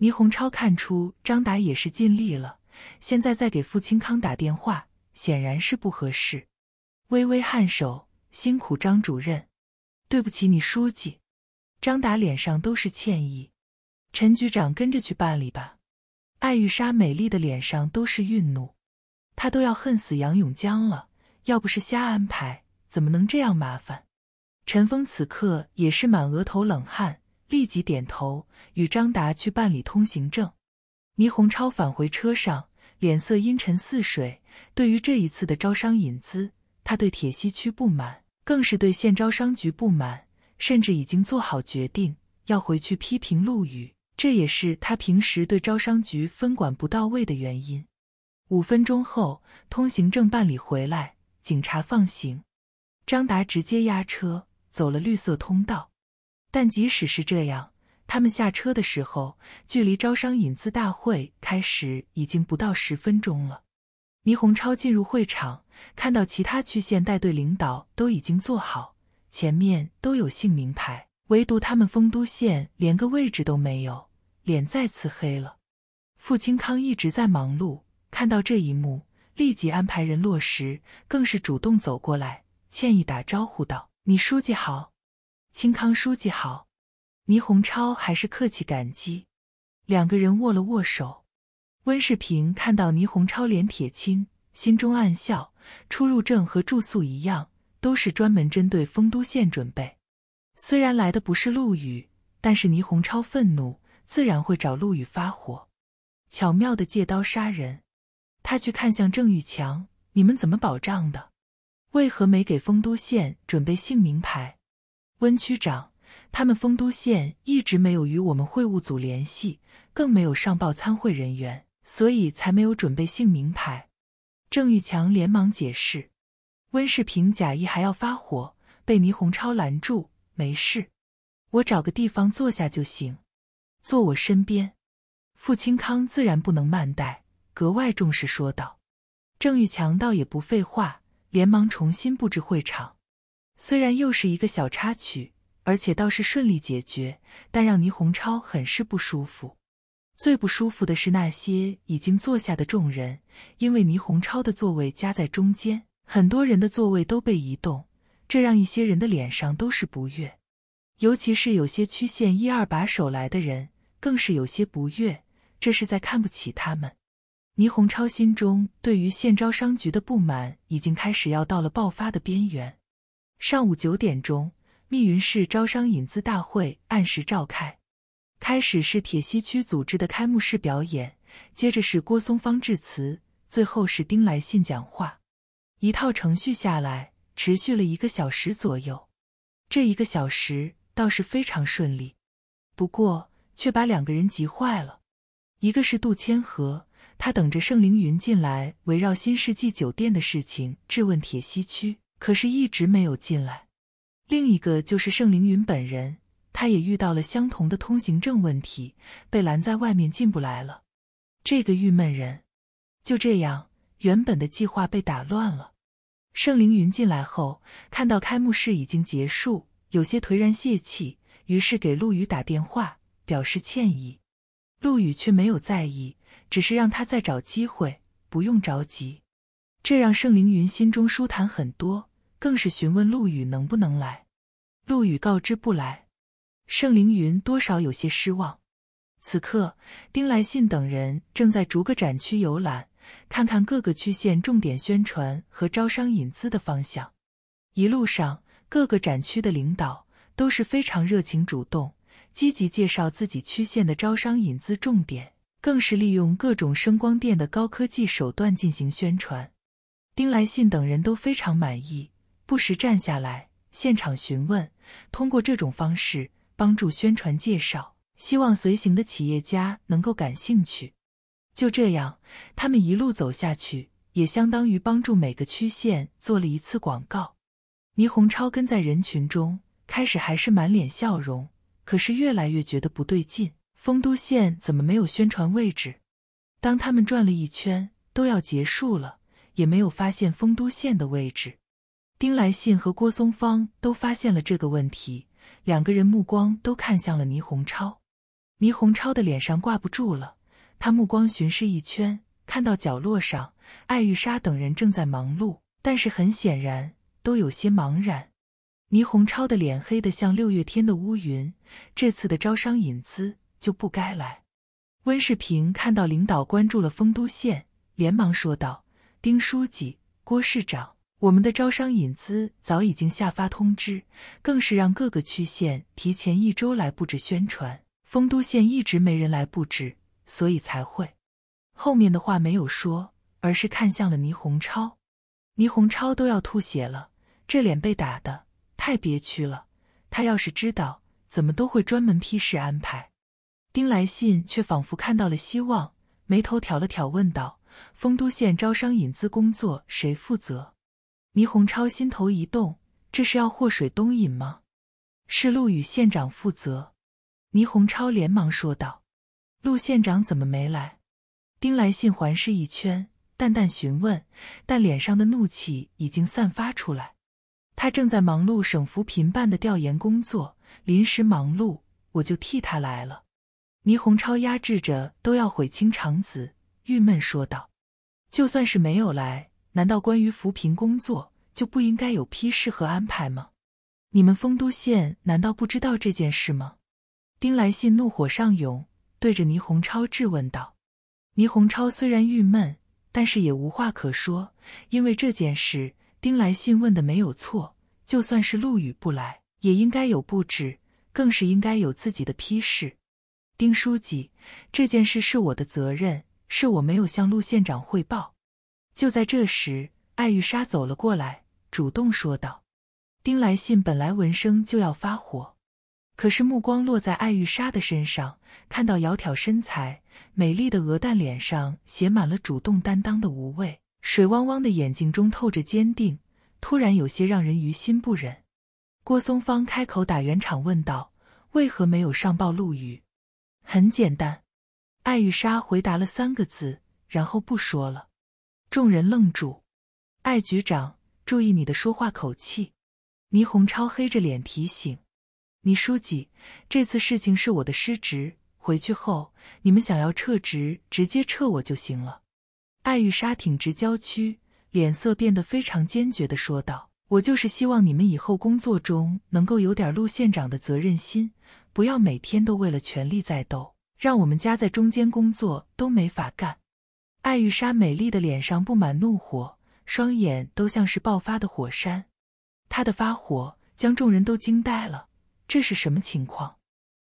倪洪超看出张达也是尽力了，现在再给付清康打电话显然是不合适，微微颔首：“辛苦张主任，对不起，你书记。”张达脸上都是歉意。陈局长跟着去办理吧。艾玉莎美丽的脸上都是愠怒，她都要恨死杨永江了。要不是瞎安排，怎么能这样麻烦？陈峰此刻也是满额头冷汗，立即点头，与张达去办理通行证。倪洪超返回车上，脸色阴沉似水。对于这一次的招商引资，他对铁西区不满，更是对县招商局不满，甚至已经做好决定，要回去批评陆羽。这也是他平时对招商局分管不到位的原因。五分钟后，通行证办理回来，警察放行，张达直接押车走了绿色通道。但即使是这样，他们下车的时候，距离招商引资大会开始已经不到十分钟了。倪洪超进入会场，看到其他区县带队领导都已经坐好，前面都有姓名牌，唯独他们丰都县连个位置都没有。脸再次黑了。傅清康一直在忙碌，看到这一幕，立即安排人落实，更是主动走过来，歉意打招呼道：“你书记好，清康书记好。”倪洪超还是客气感激，两个人握了握手。温世平看到倪洪超脸铁青，心中暗笑：出入证和住宿一样，都是专门针对丰都县准备。虽然来的不是陆羽，但是倪洪超愤怒。自然会找陆羽发火，巧妙的借刀杀人。他去看向郑玉强：“你们怎么保障的？为何没给丰都县准备姓名牌？”温区长：“他们丰都县一直没有与我们会务组联系，更没有上报参会人员，所以才没有准备姓名牌。”郑玉强连忙解释。温世平假意还要发火，被倪洪超拦住：“没事，我找个地方坐下就行。”坐我身边，傅清康自然不能慢待，格外重视说道。郑玉强倒也不废话，连忙重新布置会场。虽然又是一个小插曲，而且倒是顺利解决，但让倪洪超很是不舒服。最不舒服的是那些已经坐下的众人，因为倪洪超的座位夹在中间，很多人的座位都被移动，这让一些人的脸上都是不悦。尤其是有些区县一二把手来的人，更是有些不悦，这是在看不起他们。倪洪超心中对于县招商局的不满已经开始要到了爆发的边缘。上午九点钟，密云市招商引资大会按时召开。开始是铁西区组织的开幕式表演，接着是郭松芳致辞，最后是丁来信讲话。一套程序下来，持续了一个小时左右。这一个小时。倒是非常顺利，不过却把两个人急坏了。一个是杜千和，他等着盛凌云进来，围绕新世纪酒店的事情质问铁西区，可是一直没有进来。另一个就是盛凌云本人，他也遇到了相同的通行证问题，被拦在外面进不来了。这个郁闷人，就这样，原本的计划被打乱了。盛凌云进来后，看到开幕式已经结束。有些颓然泄气，于是给陆羽打电话表示歉意。陆羽却没有在意，只是让他再找机会，不用着急。这让盛凌云心中舒坦很多，更是询问陆羽能不能来。陆羽告知不来，盛凌云多少有些失望。此刻，丁来信等人正在逐个展区游览，看看各个区县重点宣传和招商引资的方向。一路上。各个展区的领导都是非常热情、主动、积极介绍自己区县的招商引资重点，更是利用各种声光电的高科技手段进行宣传。丁来信等人都非常满意，不时站下来现场询问，通过这种方式帮助宣传介绍，希望随行的企业家能够感兴趣。就这样，他们一路走下去，也相当于帮助每个区县做了一次广告。倪红超跟在人群中，开始还是满脸笑容，可是越来越觉得不对劲。丰都县怎么没有宣传位置？当他们转了一圈，都要结束了，也没有发现丰都县的位置。丁来信和郭松芳都发现了这个问题，两个人目光都看向了倪红超。倪红超的脸上挂不住了，他目光巡视一圈，看到角落上艾玉莎等人正在忙碌，但是很显然。都有些茫然。倪洪超的脸黑得像六月天的乌云。这次的招商引资就不该来。温世平看到领导关注了丰都县，连忙说道：“丁书记、郭市长，我们的招商引资早已经下发通知，更是让各个区县提前一周来布置宣传。丰都县一直没人来布置，所以才会……”后面的话没有说，而是看向了倪洪超。倪洪超都要吐血了，这脸被打的太憋屈了。他要是知道，怎么都会专门批示安排。丁来信却仿佛看到了希望，眉头挑了挑，问道：“丰都县招商引资工作谁负责？”倪洪超心头一动，这是要祸水东引吗？是陆羽县长负责。倪洪超连忙说道：“陆县长怎么没来？”丁来信环视一圈。淡淡询问，但脸上的怒气已经散发出来。他正在忙碌省扶贫办的调研工作，临时忙碌，我就替他来了。倪洪超压制着都要悔青肠子，郁闷说道：“就算是没有来，难道关于扶贫工作就不应该有批示和安排吗？你们丰都县难道不知道这件事吗？”丁来信怒火上涌，对着倪洪超质问道。倪洪超虽然郁闷。但是也无话可说，因为这件事，丁来信问的没有错。就算是陆羽不来，也应该有布置，更是应该有自己的批示。丁书记，这件事是我的责任，是我没有向陆县长汇报。就在这时，艾玉莎走了过来，主动说道：“丁来信本来闻声就要发火，可是目光落在艾玉莎的身上，看到窈窕身材。”美丽的鹅蛋脸上写满了主动担当的无畏，水汪汪的眼睛中透着坚定，突然有些让人于心不忍。郭松芳开口打圆场，问道：“为何没有上报陆羽？”很简单，艾玉莎回答了三个字，然后不说了。众人愣住。艾局长，注意你的说话口气。倪洪超黑着脸提醒：“倪书记，这次事情是我的失职。”回去后，你们想要撤职，直接撤我就行了。艾玉莎挺直娇躯，脸色变得非常坚决的说道：“我就是希望你们以后工作中能够有点陆县长的责任心，不要每天都为了权力在斗，让我们夹在中间工作都没法干。”艾玉莎美丽的脸上布满怒火，双眼都像是爆发的火山。她的发火将众人都惊呆了，这是什么情况？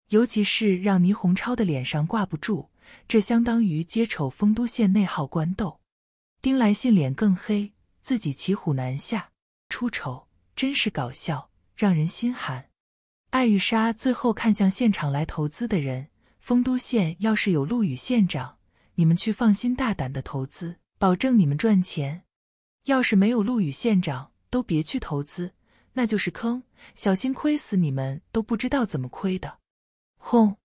尤其是让倪虹超的脸上挂不住，这相当于接丑丰都县内耗官斗。丁来信脸更黑，自己骑虎难下，出丑真是搞笑，让人心寒。艾玉莎最后看向现场来投资的人：丰都县要是有陆羽县长，你们去放心大胆的投资，保证你们赚钱；要是没有陆羽县长，都别去投资，那就是坑，小心亏死你们都不知道怎么亏的。轰！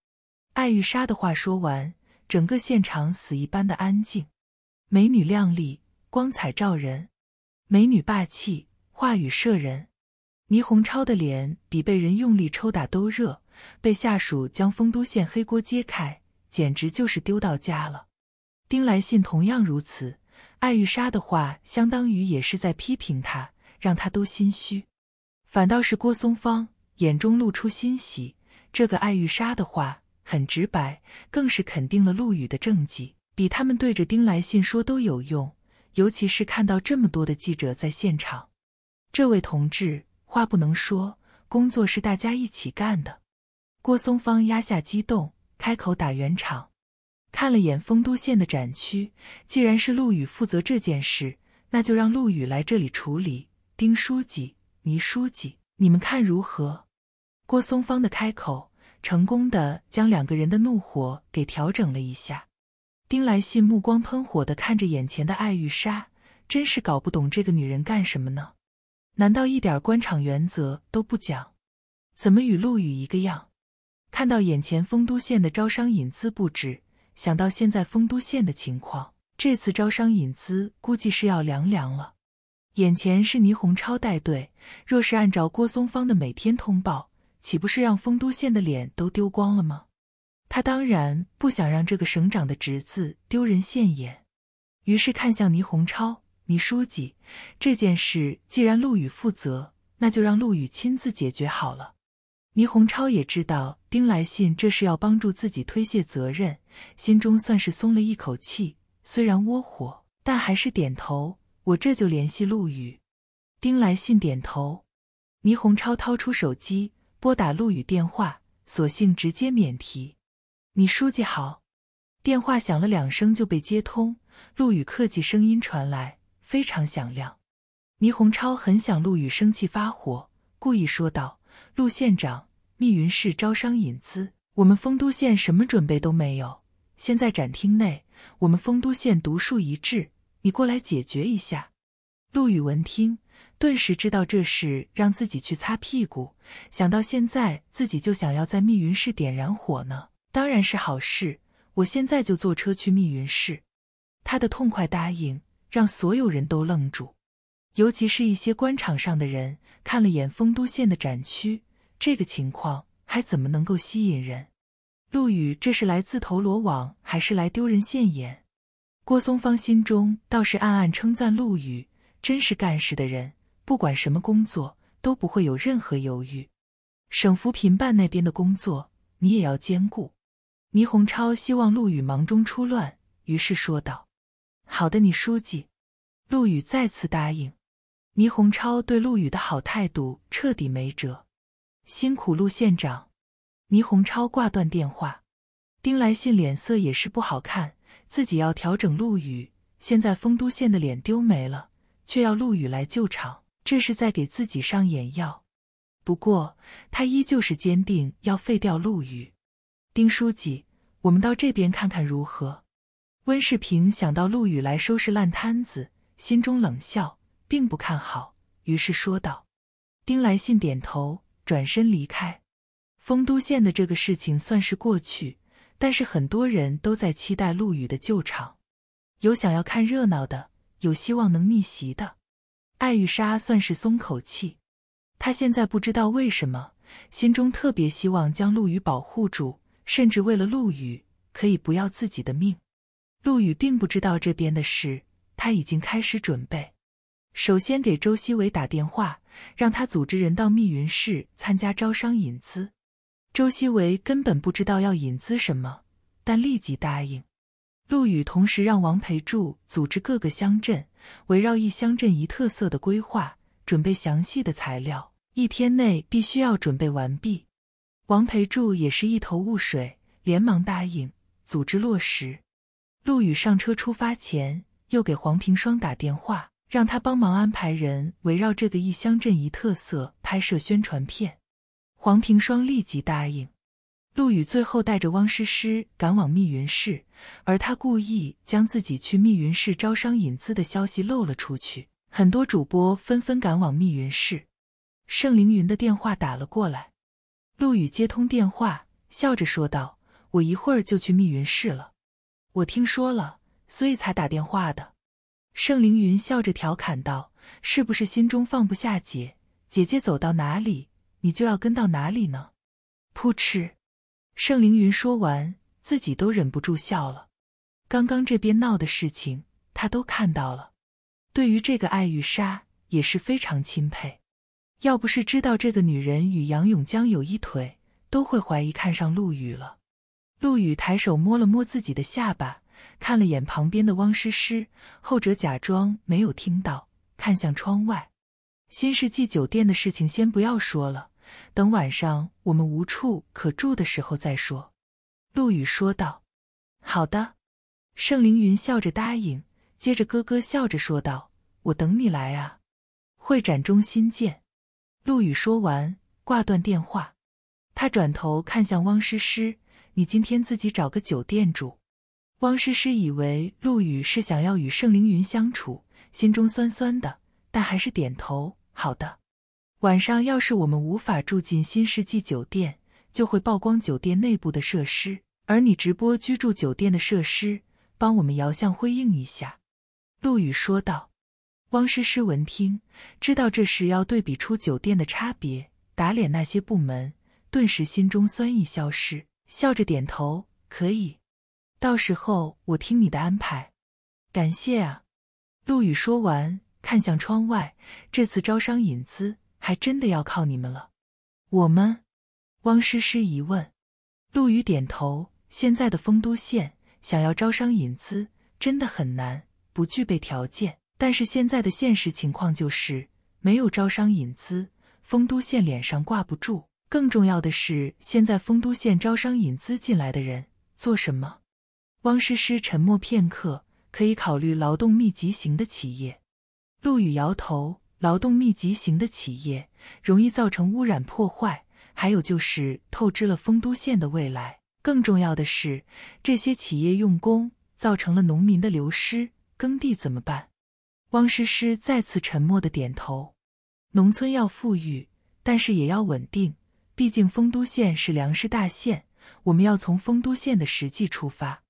艾玉莎的话说完，整个现场死一般的安静。美女靓丽，光彩照人；美女霸气，话语摄人。倪洪超的脸比被人用力抽打都热，被下属将丰都县黑锅揭开，简直就是丢到家了。丁来信同样如此，艾玉莎的话相当于也是在批评他，让他都心虚。反倒是郭松芳眼中露出欣喜。这个艾玉莎的话很直白，更是肯定了陆羽的政绩，比他们对着丁来信说都有用。尤其是看到这么多的记者在现场，这位同志话不能说，工作是大家一起干的。郭松芳压下激动，开口打圆场，看了眼丰都县的展区，既然是陆羽负责这件事，那就让陆羽来这里处理。丁书记、倪书记，你们看如何？郭松芳的开口，成功的将两个人的怒火给调整了一下。丁来信目光喷火的看着眼前的艾玉莎，真是搞不懂这个女人干什么呢？难道一点官场原则都不讲？怎么与陆羽一个样？看到眼前丰都县的招商引资布置，想到现在丰都县的情况，这次招商引资估计是要凉凉了。眼前是倪洪超带队，若是按照郭松芳的每天通报。岂不是让丰都县的脸都丢光了吗？他当然不想让这个省长的侄子丢人现眼，于是看向倪红超：“倪书记，这件事既然陆羽负责，那就让陆羽亲自解决好了。”倪红超也知道丁来信这是要帮助自己推卸责任，心中算是松了一口气，虽然窝火，但还是点头：“我这就联系陆羽。”丁来信点头，倪红超掏出手机。拨打陆羽电话，索性直接免提。你书记好，电话响了两声就被接通。陆羽客气声音传来，非常响亮。倪洪超很想陆羽生气发火，故意说道：“陆县长，密云市招商引资，我们丰都县什么准备都没有。现在展厅内，我们丰都县独树一帜，你过来解决一下。”陆羽闻听。顿时知道这事让自己去擦屁股，想到现在自己就想要在密云市点燃火呢，当然是好事。我现在就坐车去密云市。他的痛快答应让所有人都愣住，尤其是一些官场上的人看了眼丰都县的展区，这个情况还怎么能够吸引人？陆羽这是来自投罗网，还是来丢人现眼？郭松芳心中倒是暗暗称赞陆羽。真是干事的人，不管什么工作都不会有任何犹豫。省扶贫办那边的工作你也要兼顾。倪洪超希望陆羽忙中出乱，于是说道：“好的，你书记。”陆羽再次答应。倪洪超对陆羽的好态度彻底没辙。辛苦陆县长。倪洪超挂断电话。丁来信脸色也是不好看，自己要调整陆羽，现在丰都县的脸丢没了。却要陆羽来救场，这是在给自己上眼药。不过他依旧是坚定要废掉陆羽。丁书记，我们到这边看看如何？温世平想到陆羽来收拾烂摊子，心中冷笑，并不看好，于是说道。丁来信点头，转身离开。丰都县的这个事情算是过去，但是很多人都在期待陆羽的救场，有想要看热闹的。有希望能逆袭的，艾玉莎算是松口气。她现在不知道为什么，心中特别希望将陆羽保护住，甚至为了陆羽可以不要自己的命。陆羽并不知道这边的事，他已经开始准备。首先给周希维打电话，让他组织人到密云市参加招商引资。周希维根本不知道要引资什么，但立即答应。陆羽同时让王培柱组织各个乡镇，围绕一乡镇一特色的规划，准备详细的材料，一天内必须要准备完毕。王培柱也是一头雾水，连忙答应组织落实。陆羽上车出发前，又给黄平双打电话，让他帮忙安排人围绕这个一乡镇一特色拍摄宣传片。黄平双立即答应。陆羽最后带着汪诗诗赶往密云市，而他故意将自己去密云市招商引资的消息漏了出去，很多主播纷纷赶往密云市。盛凌云的电话打了过来，陆羽接通电话，笑着说道：“我一会儿就去密云市了，我听说了，所以才打电话的。”盛凌云笑着调侃道：“是不是心中放不下姐？姐姐走到哪里，你就要跟到哪里呢？”扑哧。盛凌云说完，自己都忍不住笑了。刚刚这边闹的事情，他都看到了。对于这个艾玉莎，也是非常钦佩。要不是知道这个女人与杨永江有一腿，都会怀疑看上陆羽了。陆羽抬手摸了摸自己的下巴，看了眼旁边的汪诗诗，后者假装没有听到，看向窗外。新世纪酒店的事情先不要说了。等晚上我们无处可住的时候再说。”陆羽说道。“好的。”盛凌云笑着答应，接着咯咯笑着说道：“我等你来啊，会展中心见。”陆羽说完挂断电话，他转头看向汪诗诗：“你今天自己找个酒店住。”汪诗诗以为陆羽是想要与盛凌云相处，心中酸酸的，但还是点头：“好的。”晚上要是我们无法住进新世纪酒店，就会曝光酒店内部的设施，而你直播居住酒店的设施，帮我们遥相辉映一下。”陆羽说道。汪诗诗闻听，知道这事要对比出酒店的差别，打脸那些部门，顿时心中酸意消失，笑着点头：“可以，到时候我听你的安排，感谢啊。”陆羽说完，看向窗外，这次招商引资。还真的要靠你们了，我们。汪诗诗疑问，陆羽点头。现在的丰都县想要招商引资真的很难，不具备条件。但是现在的现实情况就是，没有招商引资，丰都县脸上挂不住。更重要的是，现在丰都县招商引资进来的人做什么？汪诗诗沉默片刻，可以考虑劳动密集型的企业。陆羽摇头。劳动密集型的企业容易造成污染破坏，还有就是透支了丰都县的未来。更重要的是，这些企业用工造成了农民的流失，耕地怎么办？汪诗诗再次沉默的点头。农村要富裕，但是也要稳定，毕竟丰都县是粮食大县，我们要从丰都县的实际出发。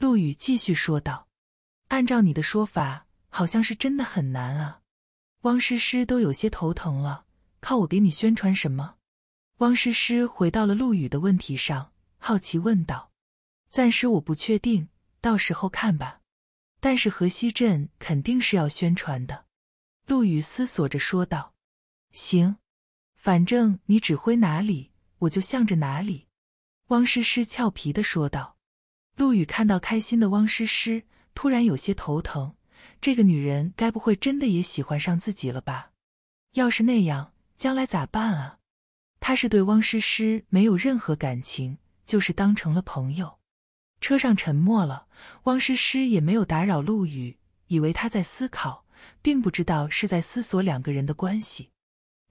陆羽继续说道：“按照你的说法，好像是真的很难啊。”汪诗诗都有些头疼了，靠我给你宣传什么？汪诗诗回到了陆羽的问题上，好奇问道：“暂时我不确定，到时候看吧。但是河西镇肯定是要宣传的。”陆羽思索着说道：“行，反正你指挥哪里，我就向着哪里。”汪诗诗俏皮的说道。陆羽看到开心的汪诗诗，突然有些头疼。这个女人该不会真的也喜欢上自己了吧？要是那样，将来咋办啊？他是对汪诗诗没有任何感情，就是当成了朋友。车上沉默了，汪诗诗也没有打扰陆羽，以为他在思考，并不知道是在思索两个人的关系。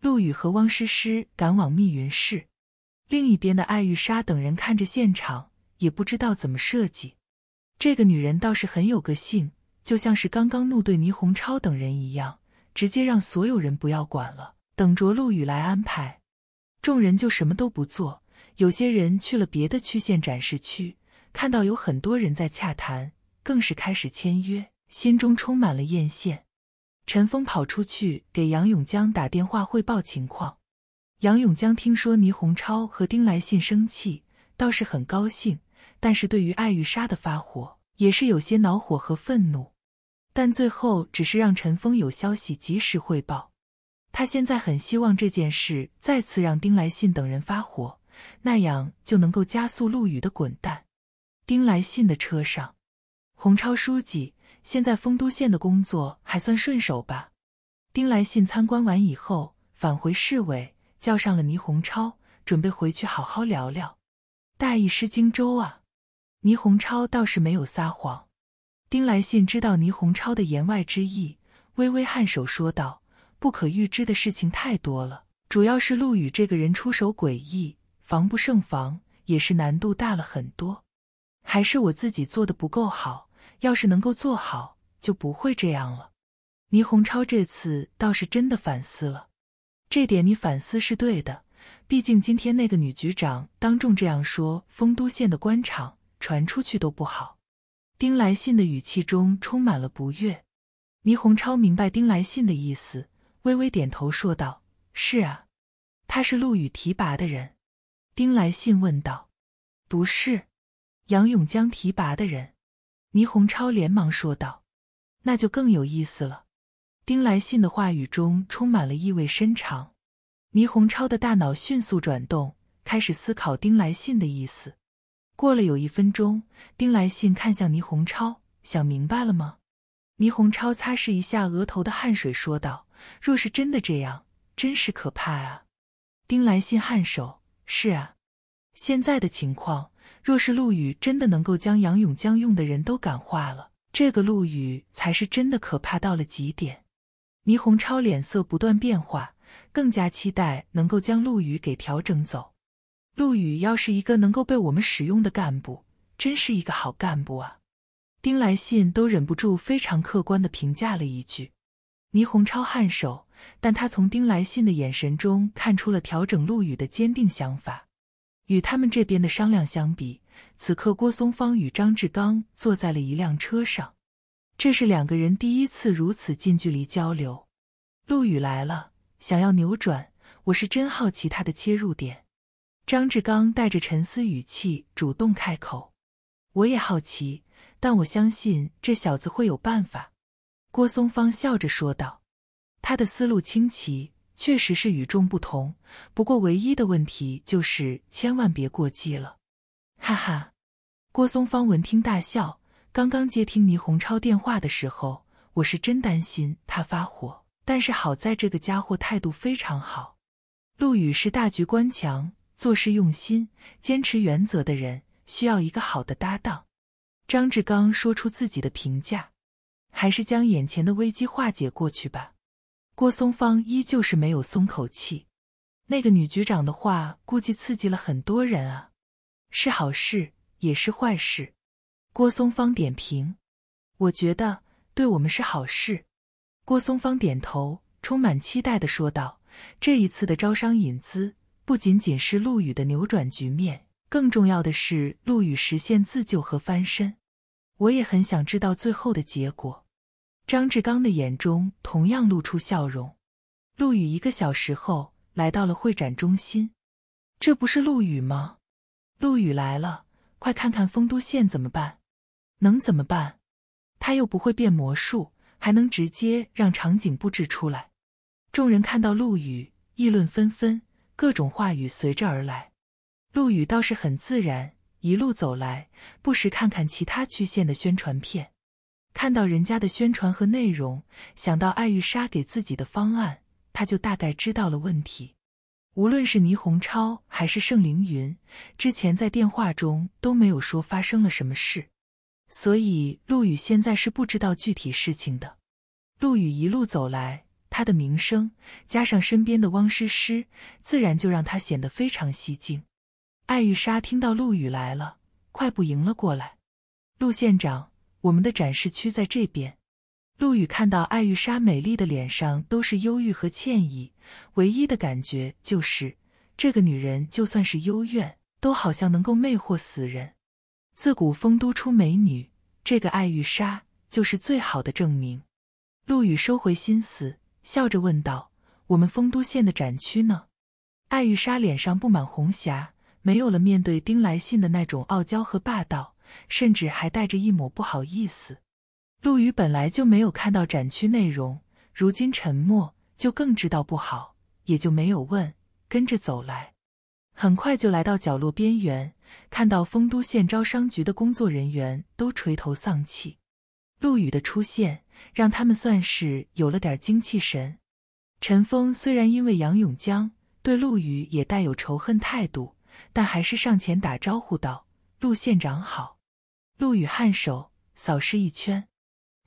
陆羽和汪诗诗赶往密云市，另一边的艾玉莎等人看着现场，也不知道怎么设计。这个女人倒是很有个性。就像是刚刚怒对倪洪超等人一样，直接让所有人不要管了，等着陆羽来安排。众人就什么都不做，有些人去了别的区县展示区，看到有很多人在洽谈，更是开始签约，心中充满了艳羡。陈峰跑出去给杨永江打电话汇报情况。杨永江听说倪洪超和丁来信生气，倒是很高兴，但是对于艾玉莎的发火，也是有些恼火和愤怒。但最后只是让陈峰有消息及时汇报。他现在很希望这件事再次让丁来信等人发火，那样就能够加速陆羽的滚蛋。丁来信的车上，洪超书记，现在丰都县的工作还算顺手吧？丁来信参观完以后，返回市委，叫上了倪洪超，准备回去好好聊聊。大意失荆州啊！倪洪超倒是没有撒谎。丁来信知道倪洪超的言外之意，微微颔首说道：“不可预知的事情太多了，主要是陆羽这个人出手诡异，防不胜防，也是难度大了很多。还是我自己做的不够好，要是能够做好，就不会这样了。”倪洪超这次倒是真的反思了，这点你反思是对的。毕竟今天那个女局长当众这样说，丰都县的官场传出去都不好。丁来信的语气中充满了不悦，倪洪超明白丁来信的意思，微微点头说道：“是啊，他是陆羽提拔的人。”丁来信问道：“不是杨永江提拔的人？”倪洪超连忙说道：“那就更有意思了。”丁来信的话语中充满了意味深长，倪洪超的大脑迅速转动，开始思考丁来信的意思。过了有一分钟，丁来信看向倪洪超，想明白了吗？倪洪超擦拭一下额头的汗水，说道：“若是真的这样，真是可怕啊！”丁来信颔首：“是啊，现在的情况，若是陆羽真的能够将杨永江用的人都感化了，这个陆羽才是真的可怕到了极点。”倪洪超脸色不断变化，更加期待能够将陆羽给调整走。陆羽要是一个能够被我们使用的干部，真是一个好干部啊！丁来信都忍不住非常客观的评价了一句。倪洪超颔首，但他从丁来信的眼神中看出了调整陆羽的坚定想法。与他们这边的商量相比，此刻郭松芳与张志刚坐在了一辆车上，这是两个人第一次如此近距离交流。陆羽来了，想要扭转，我是真好奇他的切入点。张志刚带着沉思语气主动开口：“我也好奇，但我相信这小子会有办法。”郭松芳笑着说道：“他的思路清奇，确实是与众不同。不过，唯一的问题就是千万别过激了。”哈哈，郭松芳闻听大笑。刚刚接听倪洪超电话的时候，我是真担心他发火，但是好在这个家伙态度非常好。陆羽是大局观强。做事用心、坚持原则的人需要一个好的搭档。张志刚说出自己的评价，还是将眼前的危机化解过去吧。郭松芳依旧是没有松口气。那个女局长的话，估计刺激了很多人啊。是好事，也是坏事。郭松芳点评：“我觉得对我们是好事。”郭松芳点头，充满期待地说道：“这一次的招商引资。”不仅仅是陆羽的扭转局面，更重要的是陆羽实现自救和翻身。我也很想知道最后的结果。张志刚的眼中同样露出笑容。陆羽一个小时后来到了会展中心。这不是陆羽吗？陆羽来了，快看看丰都县怎么办？能怎么办？他又不会变魔术，还能直接让场景布置出来？众人看到陆羽，议论纷纷。各种话语随着而来，陆羽倒是很自然，一路走来，不时看看其他区县的宣传片，看到人家的宣传和内容，想到艾玉莎给自己的方案，他就大概知道了问题。无论是倪虹超还是盛凌云，之前在电话中都没有说发生了什么事，所以陆羽现在是不知道具体事情的。陆羽一路走来。他的名声加上身边的汪诗诗，自然就让他显得非常吸睛。艾玉莎听到陆羽来了，快步迎了过来。陆县长，我们的展示区在这边。陆羽看到艾玉莎美丽的脸上都是忧郁和歉意，唯一的感觉就是这个女人就算是幽怨，都好像能够魅惑死人。自古丰都出美女，这个艾玉莎就是最好的证明。陆羽收回心思。笑着问道：“我们丰都县的展区呢？”艾玉莎脸上布满红霞，没有了面对丁来信的那种傲娇和霸道，甚至还带着一抹不好意思。陆羽本来就没有看到展区内容，如今沉默，就更知道不好，也就没有问，跟着走来。很快就来到角落边缘，看到丰都县招商局的工作人员都垂头丧气。陆羽的出现。让他们算是有了点精气神。陈峰虽然因为杨永江对陆羽也带有仇恨态度，但还是上前打招呼道：“陆县长好。”陆羽颔首，扫视一圈，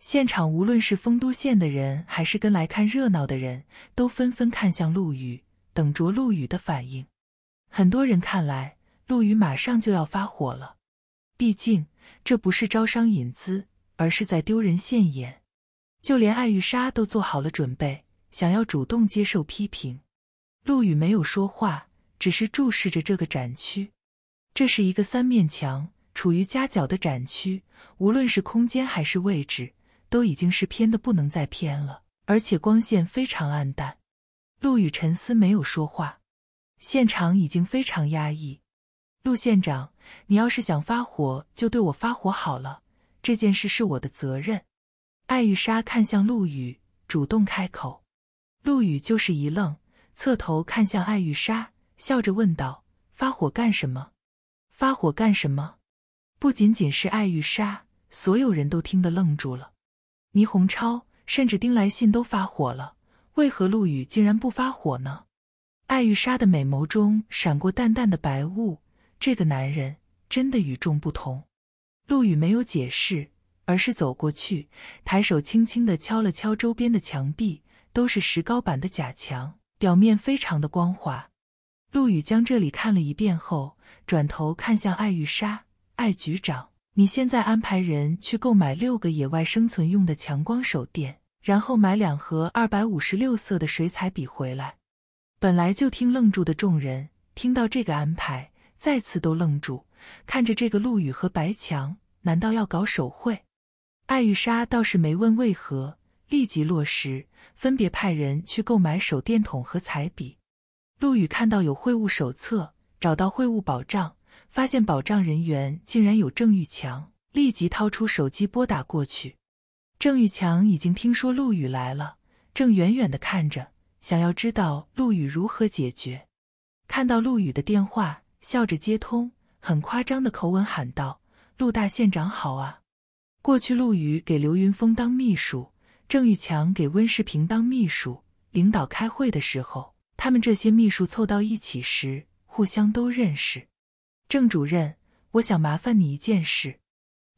现场无论是丰都县的人，还是跟来看热闹的人，都纷纷看向陆羽，等着陆羽的反应。很多人看来，陆羽马上就要发火了，毕竟这不是招商引资，而是在丢人现眼。就连艾玉莎都做好了准备，想要主动接受批评。陆羽没有说话，只是注视着这个展区。这是一个三面墙处于夹角的展区，无论是空间还是位置，都已经是偏的不能再偏了，而且光线非常暗淡。陆羽沉思，没有说话。现场已经非常压抑。陆县长，你要是想发火，就对我发火好了。这件事是我的责任。艾玉莎看向陆羽，主动开口。陆羽就是一愣，侧头看向艾玉莎，笑着问道：“发火干什么？发火干什么？”不仅仅是艾玉莎，所有人都听得愣住了。倪红超甚至丁来信都发火了，为何陆羽竟然不发火呢？艾玉莎的美眸中闪过淡淡的白雾，这个男人真的与众不同。陆羽没有解释。而是走过去，抬手轻轻地敲了敲周边的墙壁，都是石膏板的假墙，表面非常的光滑。陆羽将这里看了一遍后，转头看向艾玉莎，艾局长，你现在安排人去购买六个野外生存用的强光手电，然后买两盒二百五十六色的水彩笔回来。本来就听愣住的众人，听到这个安排，再次都愣住，看着这个陆羽和白墙，难道要搞手绘？艾玉莎倒是没问为何，立即落实，分别派人去购买手电筒和彩笔。陆羽看到有会务手册，找到会务保障，发现保障人员竟然有郑玉强，立即掏出手机拨打过去。郑玉强已经听说陆羽来了，正远远的看着，想要知道陆羽如何解决。看到陆羽的电话，笑着接通，很夸张的口吻喊道：“陆大县长好啊！”过去，陆羽给刘云峰当秘书，郑玉强给温世平当秘书。领导开会的时候，他们这些秘书凑到一起时，互相都认识。郑主任，我想麻烦你一件事。”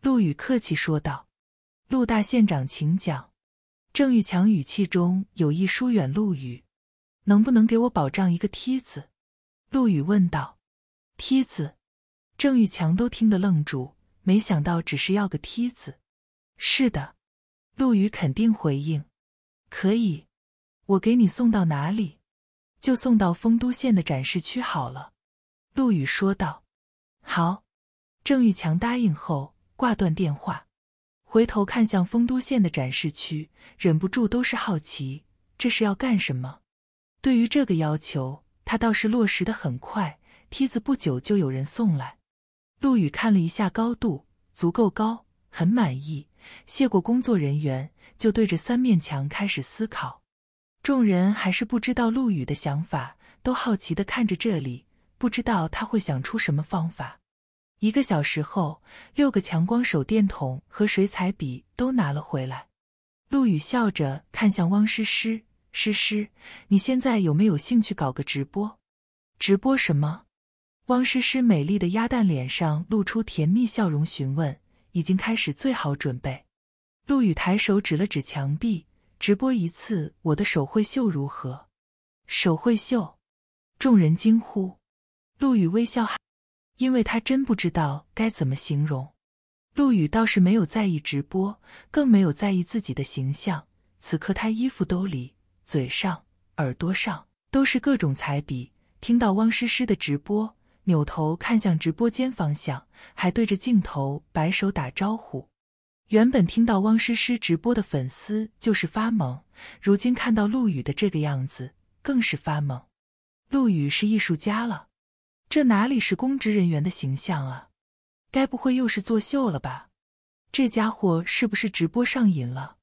陆羽客气说道。“陆大县长，请讲。”郑玉强语气中有意疏远陆羽，“能不能给我保障一个梯子？”陆羽问道。“梯子？”郑玉强都听得愣住。没想到只是要个梯子，是的，陆羽肯定回应，可以，我给你送到哪里？就送到丰都县的展示区好了。陆羽说道。好，郑玉强答应后挂断电话，回头看向丰都县的展示区，忍不住都是好奇，这是要干什么？对于这个要求，他倒是落实的很快，梯子不久就有人送来。陆羽看了一下高度，足够高，很满意。谢过工作人员，就对着三面墙开始思考。众人还是不知道陆羽的想法，都好奇的看着这里，不知道他会想出什么方法。一个小时后，六个强光手电筒和水彩笔都拿了回来。陆羽笑着看向汪诗诗：“诗诗，你现在有没有兴趣搞个直播？直播什么？”汪诗诗美丽的鸭蛋脸上露出甜蜜笑容，询问：“已经开始，最好准备。”陆羽抬手指了指墙壁，直播一次我的手绘秀如何？手绘秀，众人惊呼。陆羽微笑，因为他真不知道该怎么形容。陆羽倒是没有在意直播，更没有在意自己的形象。此刻他衣服兜里、嘴上、耳朵上都是各种彩笔。听到汪诗诗的直播。扭头看向直播间方向，还对着镜头摆手打招呼。原本听到汪诗诗直播的粉丝就是发懵，如今看到陆羽的这个样子，更是发懵。陆羽是艺术家了，这哪里是公职人员的形象啊？该不会又是作秀了吧？这家伙是不是直播上瘾了？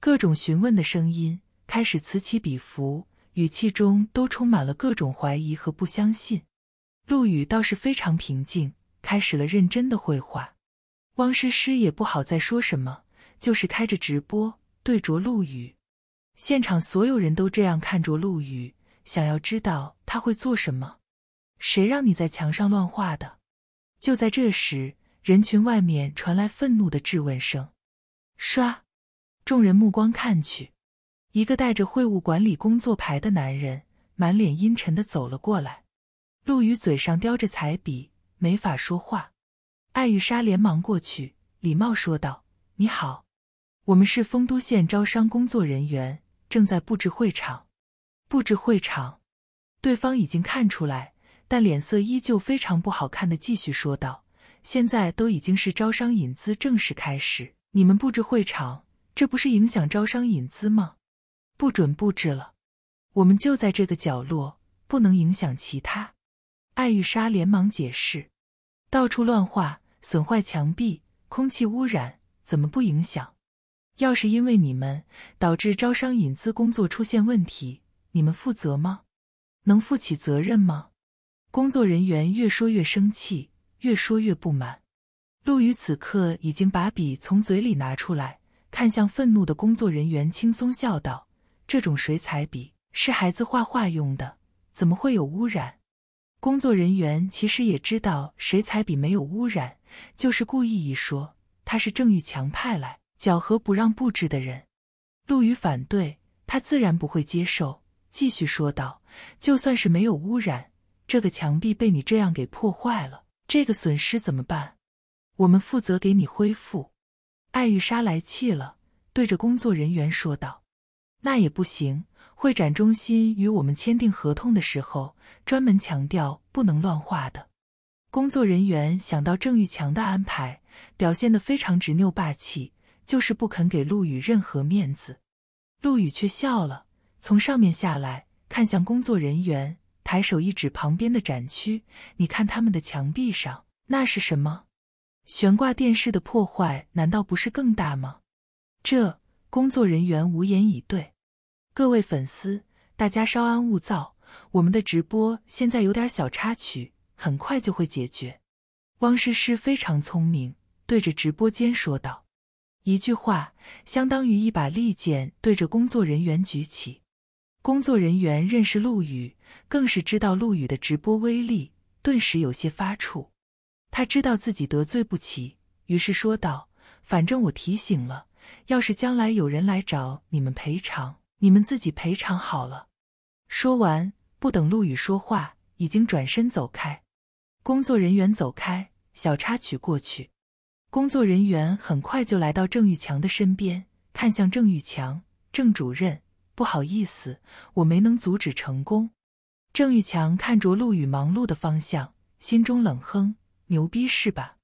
各种询问的声音开始此起彼伏，语气中都充满了各种怀疑和不相信。陆羽倒是非常平静，开始了认真的绘画。汪诗诗也不好再说什么，就是开着直播，对着陆羽。现场所有人都这样看着陆羽，想要知道他会做什么。谁让你在墙上乱画的？就在这时，人群外面传来愤怒的质问声。唰，众人目光看去，一个戴着会务管理工作牌的男人，满脸阴沉的走了过来。陆羽嘴上叼着彩笔，没法说话。艾玉莎连忙过去，礼貌说道：“你好，我们是丰都县招商工作人员，正在布置会场。布置会场，对方已经看出来，但脸色依旧非常不好看的继续说道：现在都已经是招商引资正式开始，你们布置会场，这不是影响招商引资吗？不准布置了，我们就在这个角落，不能影响其他。”艾玉莎连忙解释：“到处乱画，损坏墙壁，空气污染，怎么不影响？要是因为你们导致招商引资工作出现问题，你们负责吗？能负起责任吗？”工作人员越说越生气，越说越不满。陆羽此刻已经把笔从嘴里拿出来，看向愤怒的工作人员，轻松笑道：“这种水彩笔是孩子画画用的，怎么会有污染？”工作人员其实也知道水彩笔没有污染，就是故意一说，他是郑玉强派来搅和不让布置的人。陆羽反对，他自然不会接受，继续说道：“就算是没有污染，这个墙壁被你这样给破坏了，这个损失怎么办？我们负责给你恢复。”艾玉莎来气了，对着工作人员说道：“那也不行。”会展中心与我们签订合同的时候，专门强调不能乱画的。工作人员想到郑玉强的安排，表现得非常执拗霸气，就是不肯给陆羽任何面子。陆羽却笑了，从上面下来，看向工作人员，抬手一指旁边的展区：“你看他们的墙壁上，那是什么？悬挂电视的破坏，难道不是更大吗？”这工作人员无言以对。各位粉丝，大家稍安勿躁，我们的直播现在有点小插曲，很快就会解决。汪诗诗非常聪明，对着直播间说道：“一句话相当于一把利剑，对着工作人员举起。”工作人员认识陆羽，更是知道陆羽的直播威力，顿时有些发怵。他知道自己得罪不起，于是说道：“反正我提醒了，要是将来有人来找你们赔偿。”你们自己赔偿好了。说完，不等陆羽说话，已经转身走开。工作人员走开，小插曲过去。工作人员很快就来到郑玉强的身边，看向郑玉强：“郑主任，不好意思，我没能阻止成功。”郑玉强看着陆羽忙碌的方向，心中冷哼：“牛逼是吧？”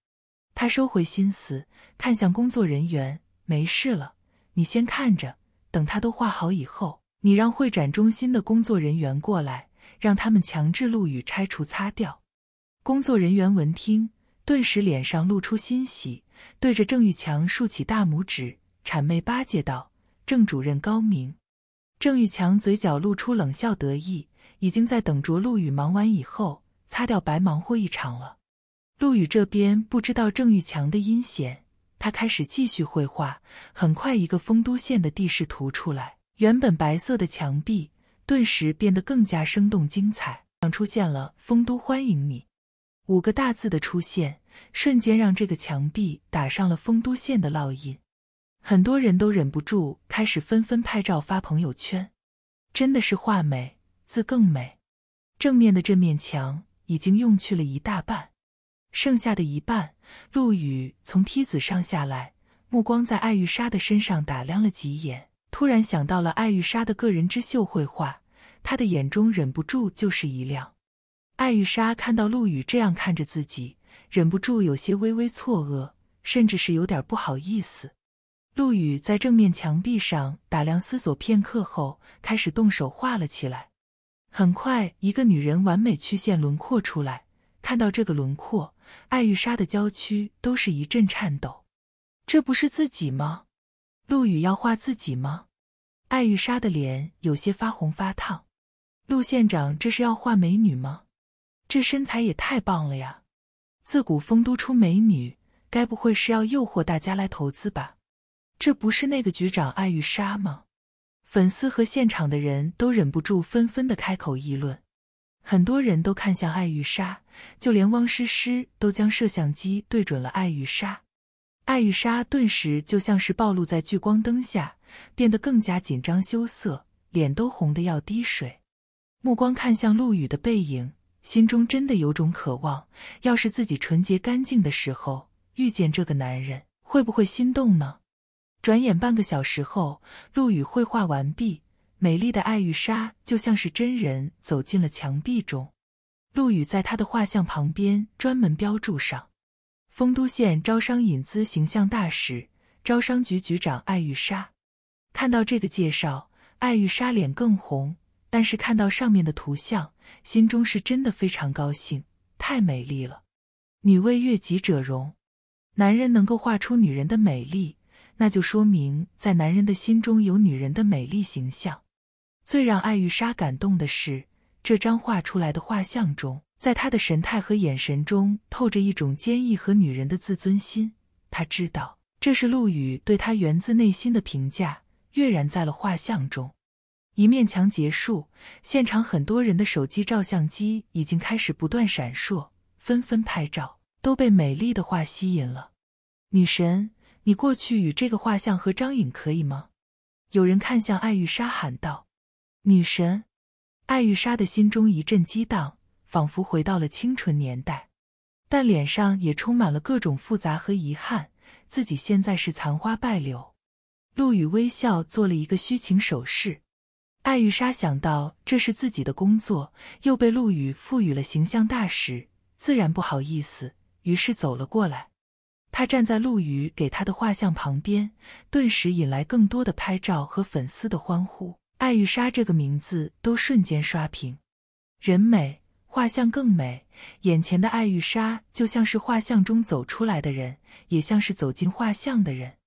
他收回心思，看向工作人员：“没事了，你先看着。”等他都画好以后，你让会展中心的工作人员过来，让他们强制陆羽拆除擦掉。工作人员闻听，顿时脸上露出欣喜，对着郑玉强竖起大拇指，谄媚巴结道：“郑主任高明。”郑玉强嘴角露出冷笑，得意，已经在等着陆羽忙完以后擦掉，白忙活一场了。陆羽这边不知道郑玉强的阴险。他开始继续绘画，很快一个丰都县的地势图出来。原本白色的墙壁顿时变得更加生动精彩，出现了“丰都欢迎你”五个大字的出现，瞬间让这个墙壁打上了丰都县的烙印。很多人都忍不住开始纷纷拍照发朋友圈，真的是画美字更美。正面的这面墙已经用去了一大半。剩下的一半，陆羽从梯子上下来，目光在艾玉莎的身上打量了几眼，突然想到了艾玉莎的个人之秀绘画，他的眼中忍不住就是一亮。艾玉莎看到陆羽这样看着自己，忍不住有些微微错愕，甚至是有点不好意思。陆羽在正面墙壁上打量思索片刻后，开始动手画了起来。很快，一个女人完美曲线轮廓出来，看到这个轮廓。艾玉莎的娇躯都是一阵颤抖，这不是自己吗？陆羽要画自己吗？艾玉莎的脸有些发红发烫，陆县长这是要画美女吗？这身材也太棒了呀！自古丰都出美女，该不会是要诱惑大家来投资吧？这不是那个局长艾玉莎吗？粉丝和现场的人都忍不住纷纷的开口议论，很多人都看向艾玉莎。就连汪诗诗都将摄像机对准了艾玉莎，艾玉莎顿时就像是暴露在聚光灯下，变得更加紧张羞涩，脸都红的要滴水，目光看向陆羽的背影，心中真的有种渴望：要是自己纯洁干净的时候遇见这个男人，会不会心动呢？转眼半个小时后，陆羽绘画完毕，美丽的艾玉莎就像是真人走进了墙壁中。陆羽在他的画像旁边专门标注上“丰都县招商引资形象大使、招商局局长艾玉莎”。看到这个介绍，艾玉莎脸更红，但是看到上面的图像，心中是真的非常高兴，太美丽了！女为悦己者容，男人能够画出女人的美丽，那就说明在男人的心中有女人的美丽形象。最让艾玉莎感动的是。这张画出来的画像中，在他的神态和眼神中透着一种坚毅和女人的自尊心。他知道，这是陆羽对他源自内心的评价，跃然在了画像中。一面墙结束，现场很多人的手机照相机已经开始不断闪烁，纷纷拍照，都被美丽的画吸引了。女神，你过去与这个画像合张影可以吗？有人看向艾玉莎喊道：“女神。”艾玉莎的心中一阵激荡，仿佛回到了清纯年代，但脸上也充满了各种复杂和遗憾。自己现在是残花败柳。陆羽微笑，做了一个虚情手势。艾玉莎想到这是自己的工作，又被陆羽赋予了形象大使，自然不好意思，于是走了过来。她站在陆羽给她的画像旁边，顿时引来更多的拍照和粉丝的欢呼。艾玉莎这个名字都瞬间刷屏，人美，画像更美。眼前的艾玉莎就像是画像中走出来的人，也像是走进画像的人。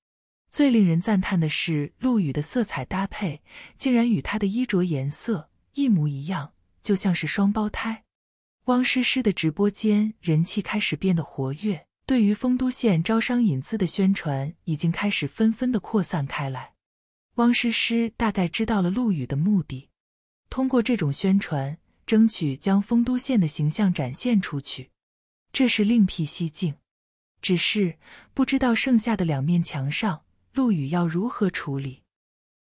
最令人赞叹的是，陆羽的色彩搭配竟然与她的衣着颜色一模一样，就像是双胞胎。汪诗诗的直播间人气开始变得活跃，对于丰都县招商引资的宣传已经开始纷纷的扩散开来。汪诗诗大概知道了陆羽的目的，通过这种宣传，争取将丰都县的形象展现出去，这是另辟蹊径。只是不知道剩下的两面墙上，陆羽要如何处理。